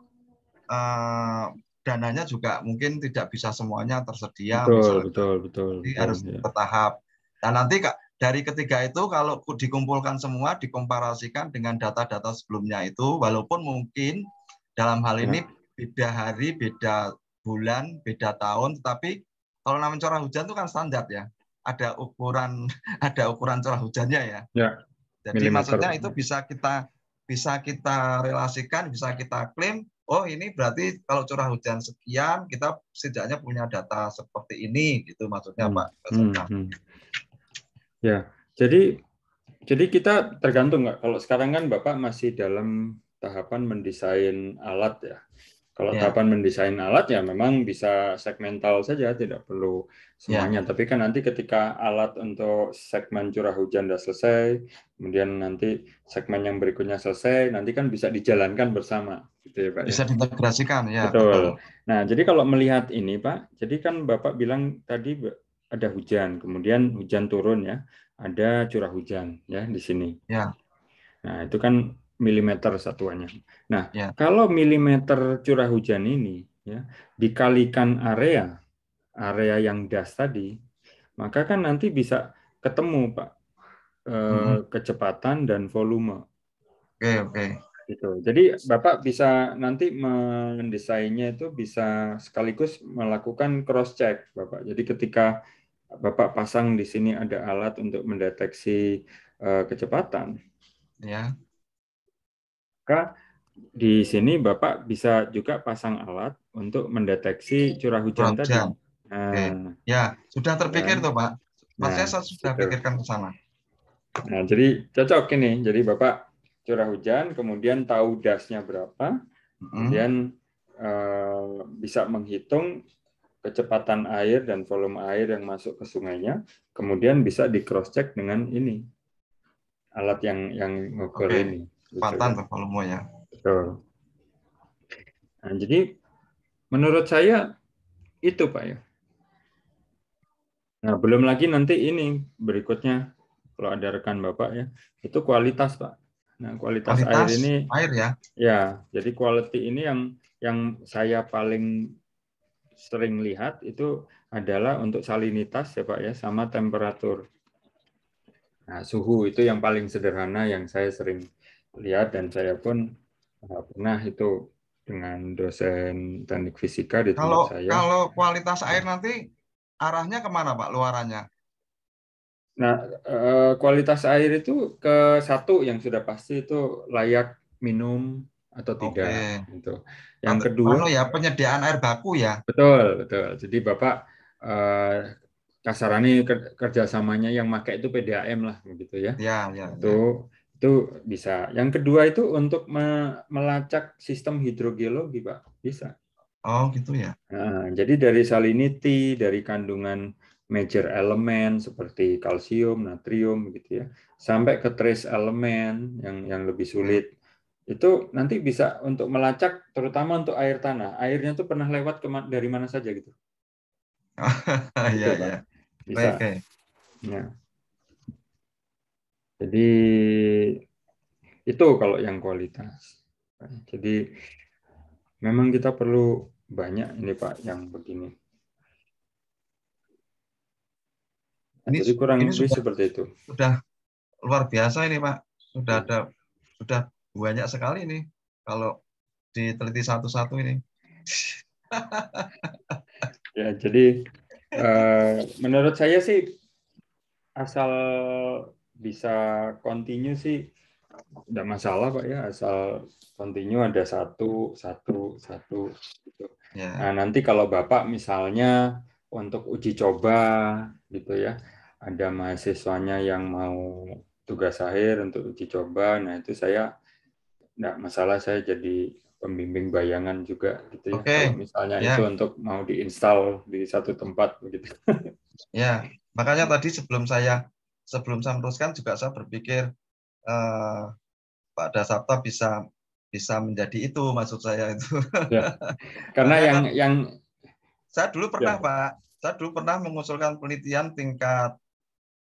uh, dananya juga mungkin tidak bisa semuanya tersedia. Betul, misalnya. betul, betul. Jadi betul, harus ya. bertahap. Nah nanti dari ketiga itu kalau dikumpulkan semua dikomparasikan dengan data-data sebelumnya itu, walaupun mungkin dalam hal ini ya. beda hari, beda bulan, beda tahun, tetapi kalau namanya curah hujan itu kan standar ya. Ada ukuran ada ukuran curah hujannya ya. ya. Jadi Milimeter. maksudnya itu bisa kita bisa kita relasikan, bisa kita klaim oh ini berarti kalau curah hujan sekian kita setidaknya punya data seperti ini gitu maksudnya hmm. Pak. Hmm. hmm. Ya, jadi jadi kita tergantung nggak kalau sekarang kan Bapak masih dalam tahapan mendesain alat ya. Kalau yeah. tahapan mendesain alat ya memang bisa segmental saja, tidak perlu ya. semuanya. Yeah. Tapi kan nanti ketika alat untuk segmen curah hujan sudah selesai, kemudian nanti segmen yang berikutnya selesai, nanti kan bisa dijalankan bersama, gitu ya Pak. Ya? Bisa diintegrasikan ya. Betul. betul. Nah jadi kalau melihat ini Pak, jadi kan Bapak bilang tadi ada hujan, kemudian hujan turun ya, ada curah hujan ya di sini. Ya. Yeah. Nah itu kan milimeter satuannya. Nah, ya. kalau milimeter curah hujan ini ya dikalikan area area yang das tadi, maka kan nanti bisa ketemu pak eh, hmm. kecepatan dan volume. Oke okay, oke. Okay. Gitu. Jadi bapak bisa nanti mendesainnya itu bisa sekaligus melakukan cross check bapak. Jadi ketika bapak pasang di sini ada alat untuk mendeteksi eh, kecepatan. Ya maka di sini Bapak bisa juga pasang alat untuk mendeteksi curah hujan, curah tadi. Nah, okay. Ya, sudah terpikir ya. tuh Pak. Maksudnya nah, ya, saya sudah betul. pikirkan ke sana. Nah, jadi cocok ini. Jadi Bapak curah hujan, kemudian tahu dasnya berapa, mm-hmm. kemudian eh, bisa menghitung kecepatan air dan volume air yang masuk ke sungainya, kemudian bisa di cross check dengan ini alat yang yang ngukur okay. ini empatan tuh volumenya. Betul. Nah, jadi menurut saya itu Pak ya. Nah, belum lagi nanti ini berikutnya kalau ada rekan Bapak ya, itu kualitas Pak. Nah, kualitas, kualitas air ini air ya. Ya, jadi quality ini yang yang saya paling sering lihat itu adalah untuk salinitas ya Pak ya sama temperatur. Nah, suhu itu yang paling sederhana yang saya sering lihat dan saya pun eh, pernah itu dengan dosen teknik fisika di kalau, tempat saya. Kalau kualitas air nanti arahnya kemana Pak luarannya? Nah, eh, kualitas air itu ke satu yang sudah pasti itu layak minum atau tidak Oke. gitu. Yang Ante, kedua anu ya penyediaan air baku ya. Betul, betul. Jadi Bapak eh, kasarannya kerjasamanya yang pakai itu PDAM lah begitu ya. Ya, ya. ya. Itu ya. Itu bisa. Yang kedua itu untuk melacak sistem hidrogeologi, Pak. Bisa. Oh, gitu ya. Nah, jadi dari salinity, dari kandungan major elemen seperti kalsium, natrium gitu ya, sampai ke trace elemen yang yang lebih sulit. Itu nanti bisa untuk melacak terutama untuk air tanah. Airnya tuh pernah lewat ke dari mana saja gitu. Iya, gitu, iya. Bisa. Nah, jadi itu kalau yang kualitas. Jadi memang kita perlu banyak ini Pak yang begini. Ini, Jadi kurang ini lebih sudah, seperti itu. Sudah luar biasa ini Pak. Sudah iya. ada sudah banyak sekali ini kalau diteliti satu-satu ini. ya, jadi uh, menurut saya sih asal bisa continue sih tidak masalah pak ya asal continue ada satu satu satu gitu. yeah. nah nanti kalau bapak misalnya untuk uji coba gitu ya ada mahasiswanya yang mau tugas akhir untuk uji coba nah itu saya tidak masalah saya jadi pembimbing bayangan juga gitu ya okay. kalau misalnya yeah. itu untuk mau diinstal di satu tempat begitu ya yeah. makanya tadi sebelum saya sebelum saya meneruskan juga saya berpikir eh, Pak Dasarta bisa bisa menjadi itu maksud saya itu. Ya. Karena yang kan yang saya dulu pernah ya. Pak, saya dulu pernah mengusulkan penelitian tingkat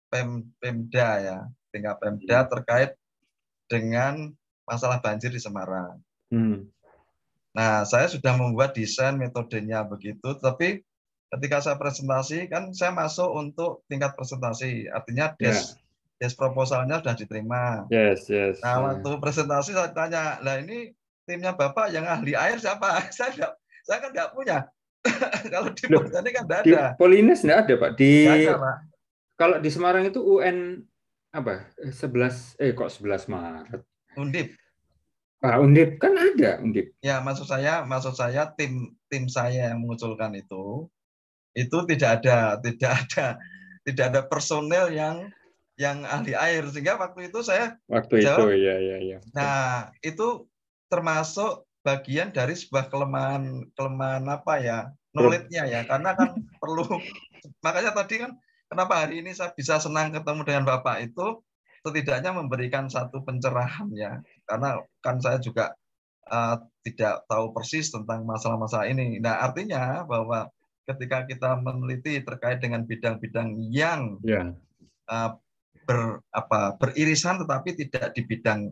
Pem, Pemda ya, tingkat Pemda hmm. terkait dengan masalah banjir di Semarang. Hmm. Nah, saya sudah membuat desain metodenya begitu, tapi ketika saya presentasi kan saya masuk untuk tingkat presentasi artinya ya. des yeah. des proposalnya sudah diterima yes yes nah waktu yeah. presentasi saya tanya lah ini timnya bapak yang ahli air siapa saya enggak, saya kan nggak punya kalau di Loh, kan nggak ada di Polines nggak ada pak di ada, kalau di Semarang itu UN apa eh, sebelas eh kok sebelas Maret Undip Pak ah, Undip kan ada Undip. Ya, maksud saya, maksud saya tim tim saya yang mengusulkan itu itu tidak ada tidak ada tidak ada personel yang yang ahli air sehingga waktu itu saya waktu jawab, itu ya ya ya nah itu termasuk bagian dari sebuah kelemahan kelemahan apa ya knowledge-nya ya karena kan perlu makanya tadi kan kenapa hari ini saya bisa senang ketemu dengan bapak itu setidaknya memberikan satu pencerahan ya karena kan saya juga uh, tidak tahu persis tentang masalah-masalah ini nah artinya bahwa ketika kita meneliti terkait dengan bidang-bidang yang yeah. Ya. uh, ber, apa, beririsan tetapi tidak di bidang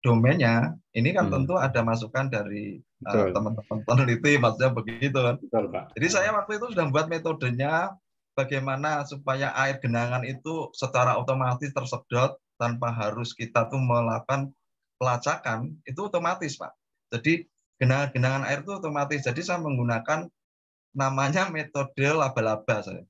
domainnya, ini kan hmm. tentu ada masukan dari eh, teman-teman uh, peneliti, maksudnya begitu kan. Betul, Pak. Jadi saya waktu itu sudah membuat metodenya bagaimana supaya air genangan itu secara otomatis tersedot tanpa harus kita tuh melakukan pelacakan, itu otomatis Pak. Jadi genangan-genangan air itu otomatis. Jadi saya menggunakan namanya metode laba-laba saya.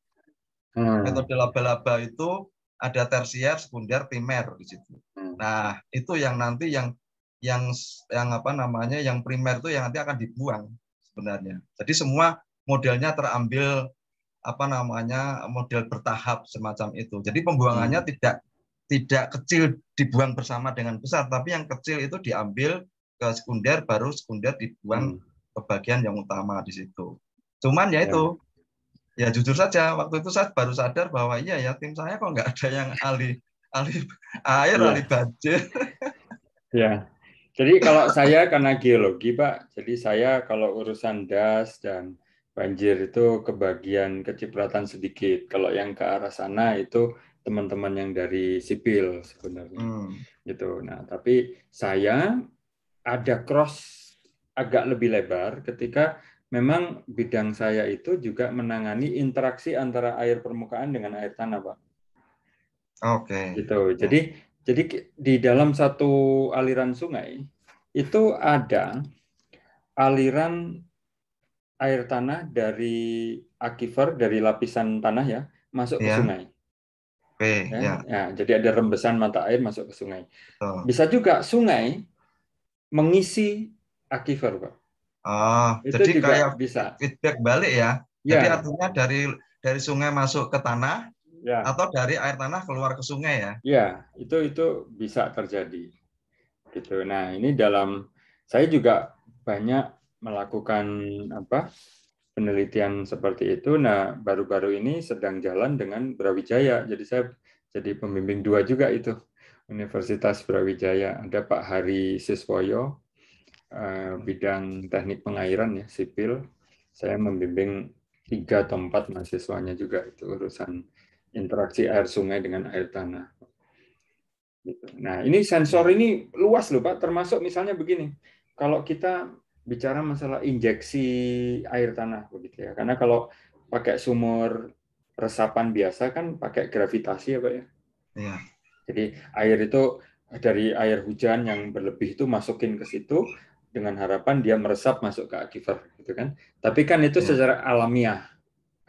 Hmm. Metode laba-laba itu ada tersier, sekunder, primer di situ. Hmm. Nah, itu yang nanti yang yang yang apa namanya yang primer itu yang nanti akan dibuang sebenarnya. Jadi semua modelnya terambil apa namanya model bertahap semacam itu. Jadi pembuangannya hmm. tidak tidak kecil dibuang bersama dengan besar, tapi yang kecil itu diambil ke sekunder baru sekunder dibuang hmm. ke bagian yang utama di situ. Cuman ya iya. itu, ya jujur saja waktu itu saya baru sadar bahwa iya ya tim saya kok nggak ada yang ahli ahli air, ya. ahli banjir. Ya. Jadi kalau saya karena geologi, Pak, jadi saya kalau urusan das dan banjir itu kebagian kecipratan sedikit. Kalau yang ke arah sana itu teman-teman yang dari sipil sebenarnya. Hmm. Gitu. Nah, tapi saya ada cross agak lebih lebar ketika memang bidang saya itu juga menangani interaksi antara air permukaan dengan air tanah, Pak. Oke. Okay. Gitu. Jadi jadi di dalam satu aliran sungai itu ada aliran air tanah dari akifer dari lapisan tanah ya masuk yeah. ke ya. sungai. Oke, okay, ya. Yeah. ya. jadi ada rembesan mata air masuk ke sungai. Oh. Bisa juga sungai mengisi akifer, Pak. Oh, itu jadi juga kayak bisa. feedback balik ya. ya. Jadi artinya dari dari sungai masuk ke tanah ya. atau dari air tanah keluar ke sungai ya. Ya, itu itu bisa terjadi. Gitu. Nah, ini dalam saya juga banyak melakukan apa? penelitian seperti itu. Nah, baru-baru ini sedang jalan dengan Brawijaya. Jadi saya jadi pembimbing dua juga itu Universitas Brawijaya. Ada Pak Hari Siswoyo, Eh, bidang teknik pengairan ya sipil saya membimbing tiga atau empat mahasiswanya juga itu urusan interaksi air sungai dengan air tanah. Gitu. Nah ini sensor ini luas loh pak, termasuk misalnya begini, kalau kita bicara masalah injeksi air tanah begitu ya, karena kalau pakai sumur resapan biasa kan pakai gravitasi ya pak ya. ya. Jadi air itu dari air hujan yang berlebih itu masukin ke situ, dengan harapan dia meresap masuk ke akifer gitu kan tapi kan itu yeah. secara alamiah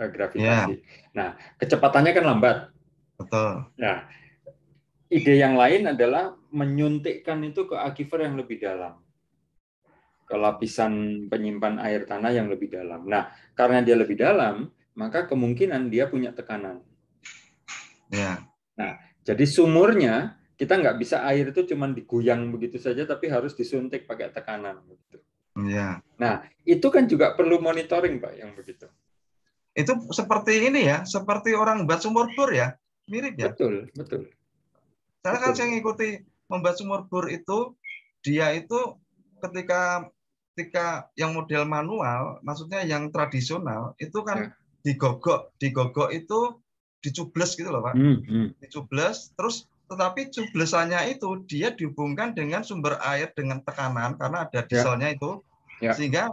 uh, gravitasi yeah. nah kecepatannya kan lambat betul nah ide yang lain adalah menyuntikkan itu ke akifer yang lebih dalam ke lapisan penyimpan air tanah yang lebih dalam nah karena dia lebih dalam maka kemungkinan dia punya tekanan yeah. nah jadi sumurnya kita nggak bisa air itu cuma diguyang begitu saja tapi harus disuntik pakai tekanan Gitu. Ya. Nah, itu kan juga perlu monitoring, Pak, yang begitu. Itu seperti ini ya, seperti orang buat sumur bor ya, mirip ya. Betul, betul. Saya kan saya ngikuti membuat sumur bor itu dia itu ketika ketika yang model manual, maksudnya yang tradisional itu kan ya. digogok, digogok itu dicubles gitu loh, Pak. Hmm, hmm. Dicubles terus tetapi cublesannya itu dia dihubungkan dengan sumber air dengan tekanan karena ada ya. dieselnya itu ya. sehingga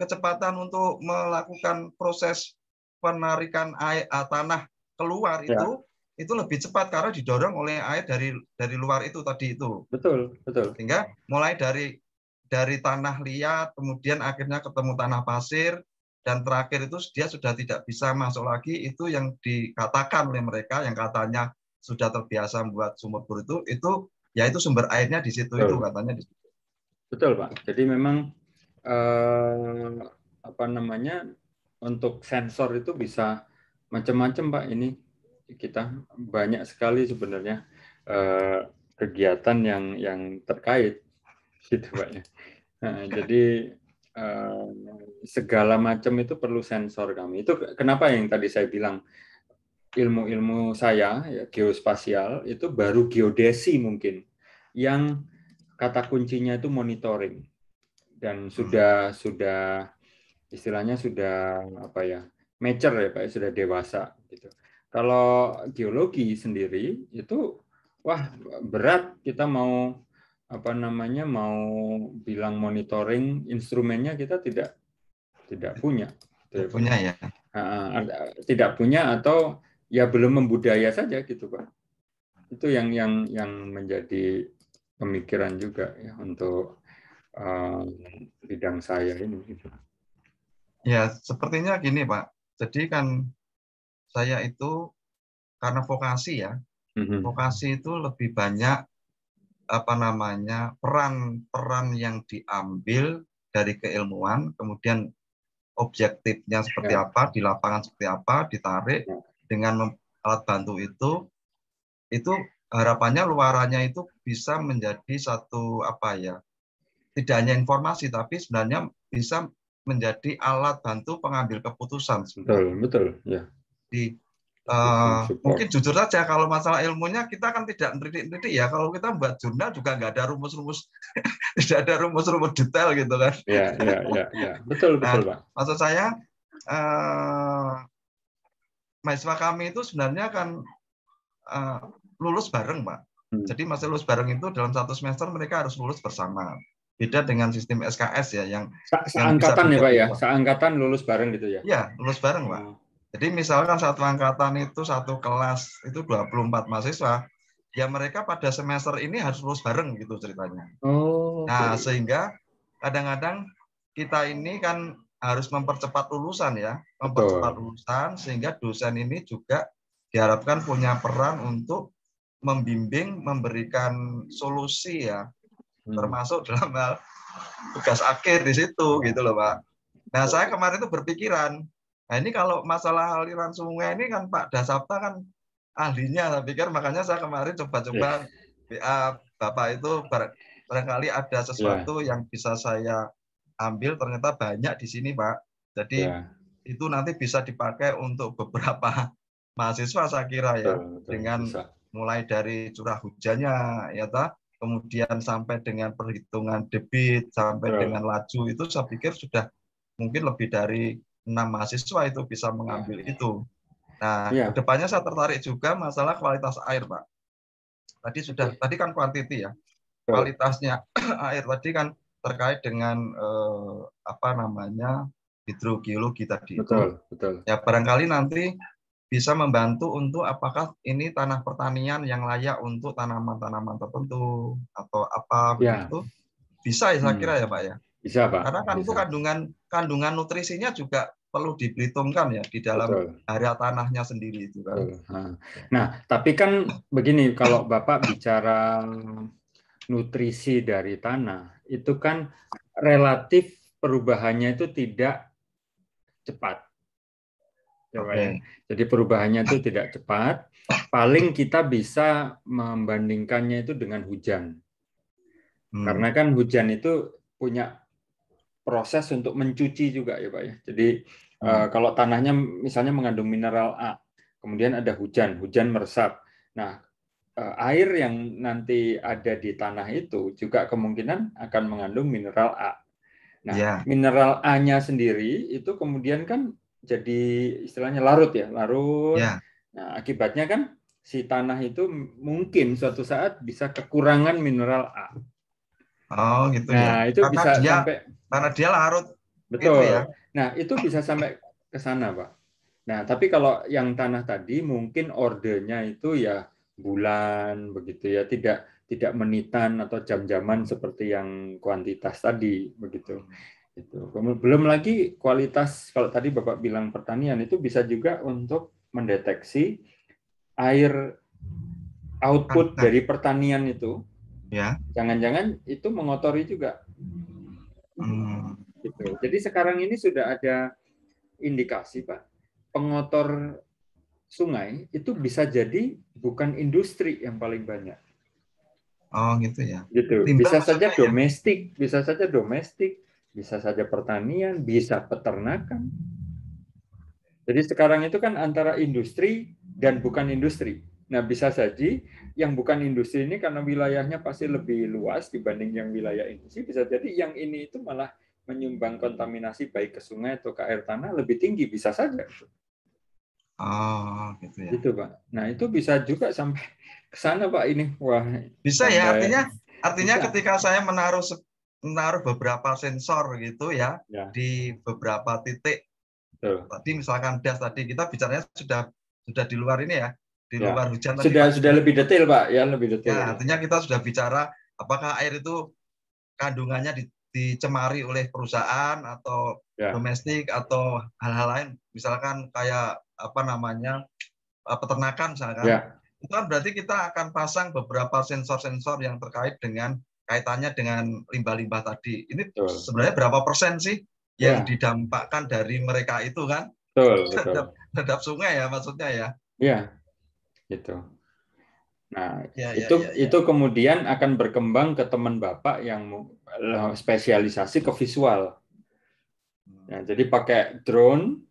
kecepatan untuk melakukan proses penarikan air ah, tanah keluar ya. itu itu lebih cepat karena didorong oleh air dari dari luar itu tadi itu betul betul sehingga mulai dari dari tanah liat kemudian akhirnya ketemu tanah pasir dan terakhir itu dia sudah tidak bisa masuk lagi itu yang dikatakan oleh mereka yang katanya sudah terbiasa membuat sumur bor itu itu ya itu sumber airnya di situ Betul. itu katanya di situ. Betul pak. Jadi memang eh, apa namanya untuk sensor itu bisa macam-macam pak ini kita banyak sekali sebenarnya eh, kegiatan yang yang terkait gitu pak ya. Nah, jadi eh, segala macam itu perlu sensor kami. Itu kenapa yang tadi saya bilang ilmu-ilmu saya ya, geospasial itu baru geodesi mungkin yang kata kuncinya itu monitoring dan hmm. sudah hmm. sudah istilahnya sudah apa ya mature ya pak ya, sudah dewasa gitu kalau geologi sendiri itu wah berat kita mau apa namanya mau bilang monitoring instrumennya kita tidak tidak punya gitu ya, tidak punya ya tidak punya atau ya belum membudaya saja gitu pak itu yang yang yang menjadi pemikiran juga ya untuk um, bidang saya ini gitu. ya sepertinya gini pak jadi kan saya itu karena vokasi ya mm-hmm. vokasi itu lebih banyak apa namanya peran-peran yang diambil dari keilmuan kemudian objektifnya seperti ya. apa di lapangan seperti apa ditarik ya dengan alat bantu itu itu harapannya luarannya itu bisa menjadi satu apa ya tidak hanya informasi tapi sebenarnya bisa menjadi alat bantu pengambil keputusan sebenarnya. betul betul ya di uh, mungkin jujur saja kalau masalah ilmunya kita kan tidak meneliti-meneliti ya kalau kita buat jurnal juga nggak ada rumus-rumus tidak ada rumus-rumus detail gitu kan ya ya ya, ya. betul betul nah, pak maksud saya uh, mahasiswa kami itu sebenarnya akan uh, lulus bareng, Pak. Hmm. Jadi masih lulus bareng itu dalam satu semester mereka harus lulus bersama. Beda dengan sistem SKS ya yang seangkatan ya Pak ya, seangkatan lulus bareng gitu ya. Iya, lulus bareng, Pak. Hmm. Jadi misalkan satu angkatan itu satu kelas itu 24 mahasiswa, ya mereka pada semester ini harus lulus bareng gitu ceritanya. Oh. Nah, sehingga kadang-kadang kita ini kan harus mempercepat lulusan ya, mempercepat Betul. lulusan sehingga dosen ini juga diharapkan punya peran untuk membimbing, memberikan solusi ya, hmm. termasuk dalam hal tugas akhir di situ gitu loh Pak. Nah saya kemarin itu berpikiran, nah ini kalau masalah aliran sungai ini kan Pak Dasapta kan ahlinya, saya pikir makanya saya kemarin coba-coba yeah. Bapak itu barangkali ada iya. sesuatu yeah. yang bisa saya ambil ternyata banyak di sini pak jadi ya. itu nanti bisa dipakai untuk beberapa mahasiswa saya kira ya betul, betul, dengan bisa. mulai dari curah hujannya ya ta kemudian sampai dengan perhitungan debit sampai betul. dengan laju itu saya pikir sudah mungkin lebih dari enam mahasiswa itu bisa mengambil ya. itu nah ya. kedepannya saya tertarik juga masalah kualitas air pak tadi sudah ya. tadi kan kuantiti ya kualitasnya air tadi kan terkait dengan eh, apa namanya hidrogeologi tadi. Betul, itu. betul. Ya barangkali nanti bisa membantu untuk apakah ini tanah pertanian yang layak untuk tanaman-tanaman tertentu atau apa ya. begitu. Bisa ya saya hmm. kira ya Pak ya. Bisa Pak. Karena kan itu kandungan kandungan nutrisinya juga perlu diperhitungkan ya di dalam Betul. area tanahnya sendiri itu kan. Nah, tapi kan begini kalau Bapak bicara nutrisi dari tanah itu kan relatif perubahannya itu tidak cepat. Okay. Ya. Jadi perubahannya itu tidak cepat. Paling kita bisa membandingkannya itu dengan hujan. Hmm. Karena kan hujan itu punya proses untuk mencuci juga ya Pak ya. Jadi hmm. uh, kalau tanahnya misalnya mengandung mineral A, kemudian ada hujan, hujan meresap. Nah, Eh, air yang nanti ada di tanah itu juga kemungkinan akan mengandung mineral A. Nah, yeah. mineral A-nya sendiri itu kemudian kan jadi istilahnya larut ya, larut. Yeah. Nah, akibatnya kan si tanah itu mungkin suatu saat bisa kekurangan mineral A. Oh, gitu nah, ya. Nah, itu karena bisa dia, sampai karena dia larut. Gitu Betul. Gitu ya. Nah, itu bisa sampai ke sana, Pak. Nah, tapi kalau yang tanah tadi mungkin ordernya itu ya bulan begitu ya tidak tidak menitan atau jam-jaman seperti yang kuantitas tadi begitu itu belum lagi kualitas kalau tadi bapak bilang pertanian itu bisa juga untuk mendeteksi air output Antara. dari pertanian itu ya jangan-jangan itu mengotori juga hmm. gitu jadi sekarang ini sudah ada indikasi pak pengotor sungai itu bisa jadi bukan industri yang paling banyak. Oh gitu ya. Gitu. bisa saja ya? domestik, bisa saja domestik, bisa saja pertanian, bisa peternakan. Jadi sekarang itu kan antara industri dan bukan industri. Nah, bisa saja yang bukan industri ini karena wilayahnya pasti lebih luas dibanding yang wilayah industri, bisa jadi yang ini itu malah menyumbang kontaminasi baik ke sungai atau ke air tanah lebih tinggi bisa saja. Oh, gitu ya. Itu Pak. Nah itu bisa juga sampai ke sana Pak ini. Wah. Bisa ya artinya artinya bisa. ketika saya menaruh menaruh beberapa sensor gitu ya, ya. di beberapa titik. Betul. Tadi misalkan das tadi kita bicaranya sudah sudah di luar ini ya, di ya. luar hujan. Sudah tadi, sudah Pak. lebih detail Pak ya lebih detail. Nah, artinya kita sudah bicara apakah air itu kandungannya di, dicemari oleh perusahaan atau ya. domestik atau hal-hal lain misalkan kayak apa namanya eh, peternakan misalkan ya. itu kan berarti kita akan pasang beberapa sensor-sensor yang terkait dengan kaitannya dengan limbah-limbah tadi ini betul. sebenarnya berapa persen sih yang ya. didampakkan dari mereka itu kan betul, Terhadap, sungai ya maksudnya ya ya gitu nah ya, ya, itu ya, ya, itu kemudian akan berkembang ke teman bapak yang eh, spesialisasi ke visual Nah, jadi pakai drone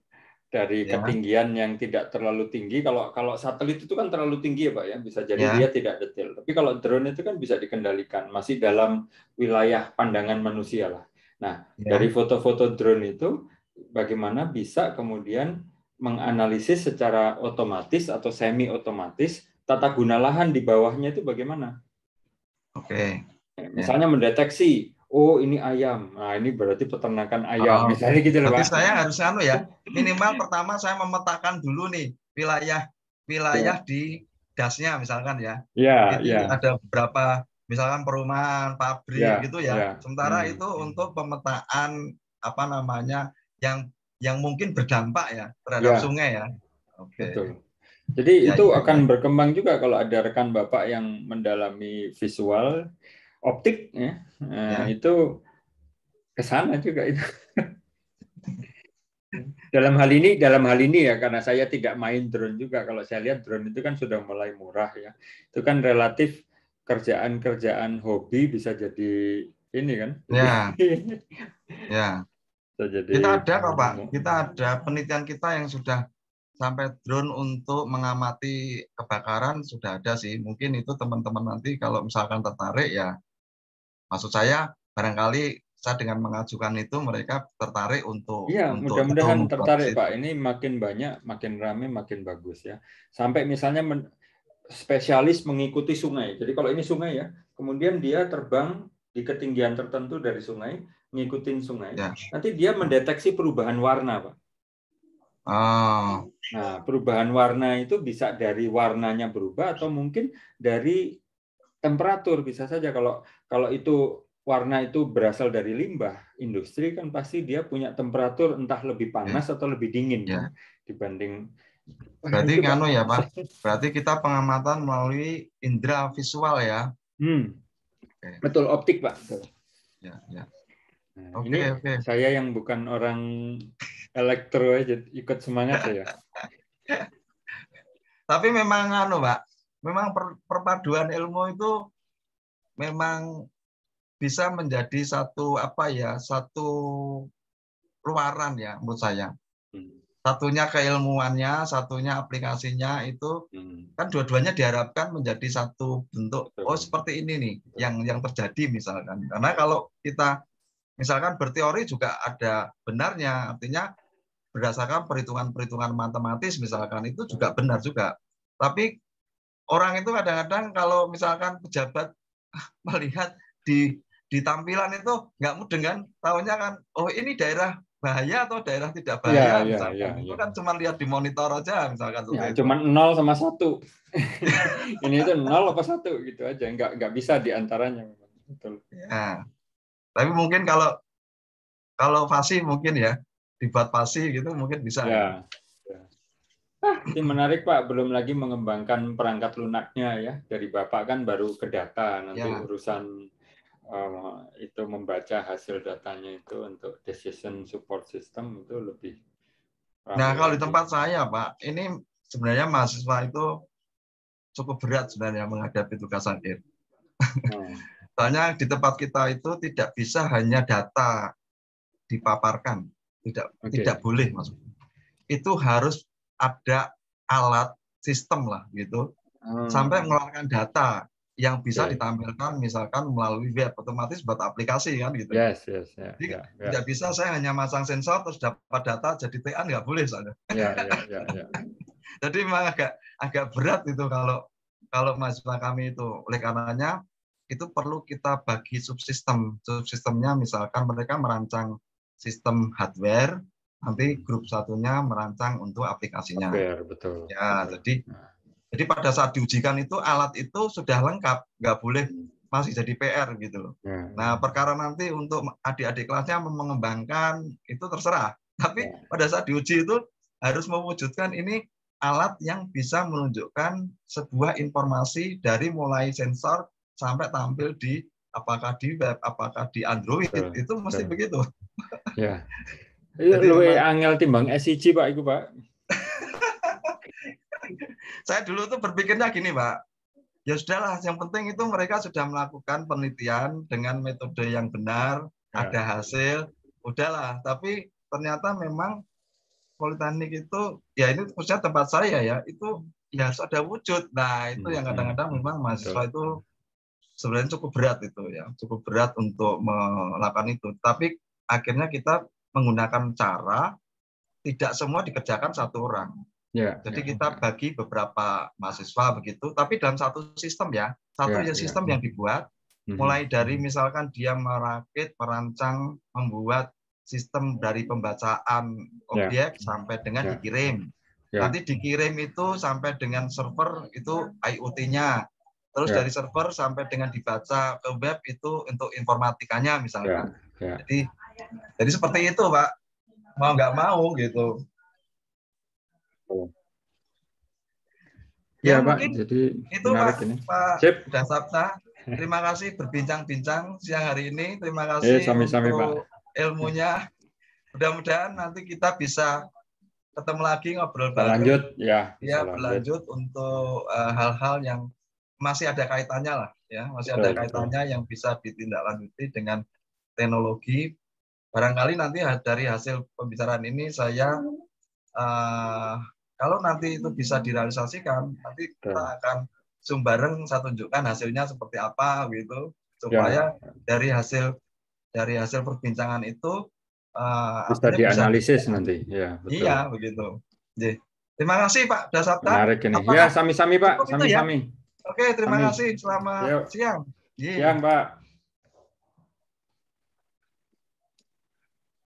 dari ya. ketinggian yang tidak terlalu tinggi. Kalau kalau satelit itu kan terlalu tinggi ya Pak ya, bisa jadi ya. dia tidak detail. Tapi kalau drone itu kan bisa dikendalikan, masih dalam wilayah pandangan manusia lah. Nah, ya. dari foto-foto drone itu bagaimana bisa kemudian menganalisis secara otomatis atau semi otomatis tata guna lahan di bawahnya itu bagaimana? Oke. Okay. Misalnya ya. mendeteksi oh ini ayam. Nah, ini berarti peternakan ayam. Oh. Misalnya gitu loh, Pak. saya harus anu ya. Minimal pertama saya memetakan dulu nih wilayah wilayah yeah. di dasnya misalkan ya. Iya, yeah, Yeah. Ada beberapa misalkan perumahan, pabrik yeah, gitu ya. Yeah. Sementara hmm. itu hmm. untuk pemetaan apa namanya yang yang mungkin berdampak ya terhadap yeah. sungai ya. Oke. Okay. Jadi ya, itu ya, akan ya. berkembang juga kalau ada rekan Bapak yang mendalami visual optik ya, eh, ya. itu ke sana juga itu. dalam hal ini dalam hal ini ya karena saya tidak main drone juga kalau saya lihat drone itu kan sudah mulai murah ya. Itu kan relatif kerjaan-kerjaan hobi bisa jadi ini kan. Ya. ya. Jadi, kita ada kok Pak, kita ada penelitian kita yang sudah sampai drone untuk mengamati kebakaran sudah ada sih. Mungkin itu teman-teman nanti kalau misalkan tertarik ya maksud saya barangkali saya dengan mengajukan itu mereka tertarik untuk Iya, mudah-mudahan tertarik Pak. Ini makin banyak, makin ramai, makin bagus ya. Sampai misalnya men, spesialis mengikuti sungai. Jadi kalau ini sungai ya, kemudian dia terbang di ketinggian tertentu dari sungai, ngikutin sungai. Ya. Nanti dia mendeteksi perubahan warna, Pak. Oh. Nah, perubahan warna itu bisa dari warnanya berubah atau mungkin dari temperatur bisa saja kalau kalau itu warna itu berasal dari limbah industri kan pasti dia punya temperatur entah lebih ya. panas ya. atau lebih dingin ya. Kan, dibanding berarti kan ya pak berarti kita pengamatan melalui indera visual ya hmm. okay. betul optik pak betul. ya ya Nah, okay, ini okay. saya yang bukan orang elektro ikut semangat ya. Tapi memang anu, Pak memang per, perpaduan ilmu itu memang bisa menjadi satu apa ya satu luaran ya menurut saya hmm. satunya keilmuannya satunya aplikasinya itu hmm. kan dua-duanya diharapkan menjadi satu bentuk oh seperti ini nih yang yang terjadi misalkan karena kalau kita misalkan berteori juga ada benarnya artinya berdasarkan perhitungan-perhitungan matematis misalkan itu juga hmm. benar juga tapi orang itu kadang-kadang kalau misalkan pejabat melihat di di tampilan itu nggak mudeng kan tahunya kan oh ini daerah bahaya atau daerah tidak bahaya ya, ya misalkan ya, ya, itu ya. kan cuma lihat di monitor aja misalkan ya, cuma nol sama satu ini itu nol apa satu gitu aja nggak nggak bisa diantaranya betul ya tapi mungkin kalau kalau fasih mungkin ya dibuat fasih gitu mungkin bisa ya ini menarik Pak, belum lagi mengembangkan perangkat lunaknya ya. Dari Bapak kan baru ke data, nanti ya. urusan um, itu membaca hasil datanya itu untuk decision support system itu lebih. Nah kalau di tempat saya Pak, ini sebenarnya mahasiswa itu cukup berat sebenarnya menghadapi tugas akhir. Hmm. Soalnya di tempat kita itu tidak bisa hanya data dipaparkan, tidak okay. tidak boleh maksudnya. Itu harus ada alat sistem lah gitu hmm. sampai mengeluarkan data yang bisa okay. Iya, iya. ditampilkan misalkan melalui web otomatis buat aplikasi kan gitu. Yes, yes, yeah, Jadi yeah, yeah. tidak bisa saya hanya masang sensor terus dapat data jadi TA nggak boleh saya. Yeah, yeah, yeah, yeah. jadi memang agak agak berat itu kalau kalau mahasiswa kami itu oleh karenanya itu perlu kita bagi subsistem. Subsistemnya misalkan mereka merancang sistem hardware, nanti grup satunya merancang untuk aplikasinya. betul. Ya, betul. jadi jadi pada saat diujikan itu alat itu sudah lengkap, nggak boleh masih jadi PR gitu loh. Ya. Nah, perkara nanti untuk adik-adik kelasnya mengembangkan itu terserah. Tapi ya. pada saat diuji itu harus mewujudkan ini alat yang bisa menunjukkan sebuah informasi dari mulai sensor sampai tampil di apakah di web, apakah di Android, itu mesti begitu. Ya. Iya, Lu angel timbang scg Pak itu Pak. saya dulu tuh berpikirnya gini Pak. Ya sudahlah, yang penting itu mereka sudah melakukan penelitian dengan metode yang benar, ya. ada hasil, udahlah. Tapi ternyata memang politeknik itu ya ini khususnya tempat saya ya, itu ya sudah wujud. Nah, itu hmm. yang kadang-kadang hmm. memang mahasiswa itu sebenarnya cukup berat itu ya, cukup berat untuk melakukan itu. Tapi akhirnya kita menggunakan cara tidak semua dikerjakan satu orang. Ya, Jadi ya, kita ya. bagi beberapa mahasiswa begitu, tapi dalam satu sistem ya, satu ya, ya, ya sistem ya. yang dibuat, hmm. mulai dari misalkan dia merakit, merancang, membuat sistem dari pembacaan ya. objek ya. sampai dengan ya. dikirim. Ya. Nanti dikirim itu sampai dengan server itu IoT-nya, terus ya. dari server sampai dengan dibaca ke web itu untuk informatikanya misalnya. Ya. Ya. Jadi jadi seperti itu, Pak. Mau nggak mau gitu. Ya, ya Pak. Jadi itu Pak, ini. Pak Sip. Dasapta. Terima kasih berbincang-bincang siang hari ini. Terima eh, kasih eh, sami -sami, untuk Pak. ilmunya. Mudah-mudahan nanti kita bisa ketemu lagi ngobrol bareng. Lanjut, ya. Ya, berlanjut untuk eh, hal-hal uh, yang masih ada kaitannya lah, ya, masih ada kaitannya yang bisa ditindaklanjuti dengan teknologi barangkali nanti dari hasil pembicaraan ini saya uh, kalau nanti itu bisa direalisasikan nanti kita akan zoom bareng saya tunjukkan hasilnya seperti apa gitu ya. supaya ya. dari hasil dari hasil perbincangan itu uh, bisa dianalisis bisa, nanti ya betul. iya begitu Jadi, terima kasih Pak Dasapta menarik ini ya, ya sami-sami Pak sami-sami ya? oke terima sami. kasih selamat Yo. Ya. siang Siang, Pak.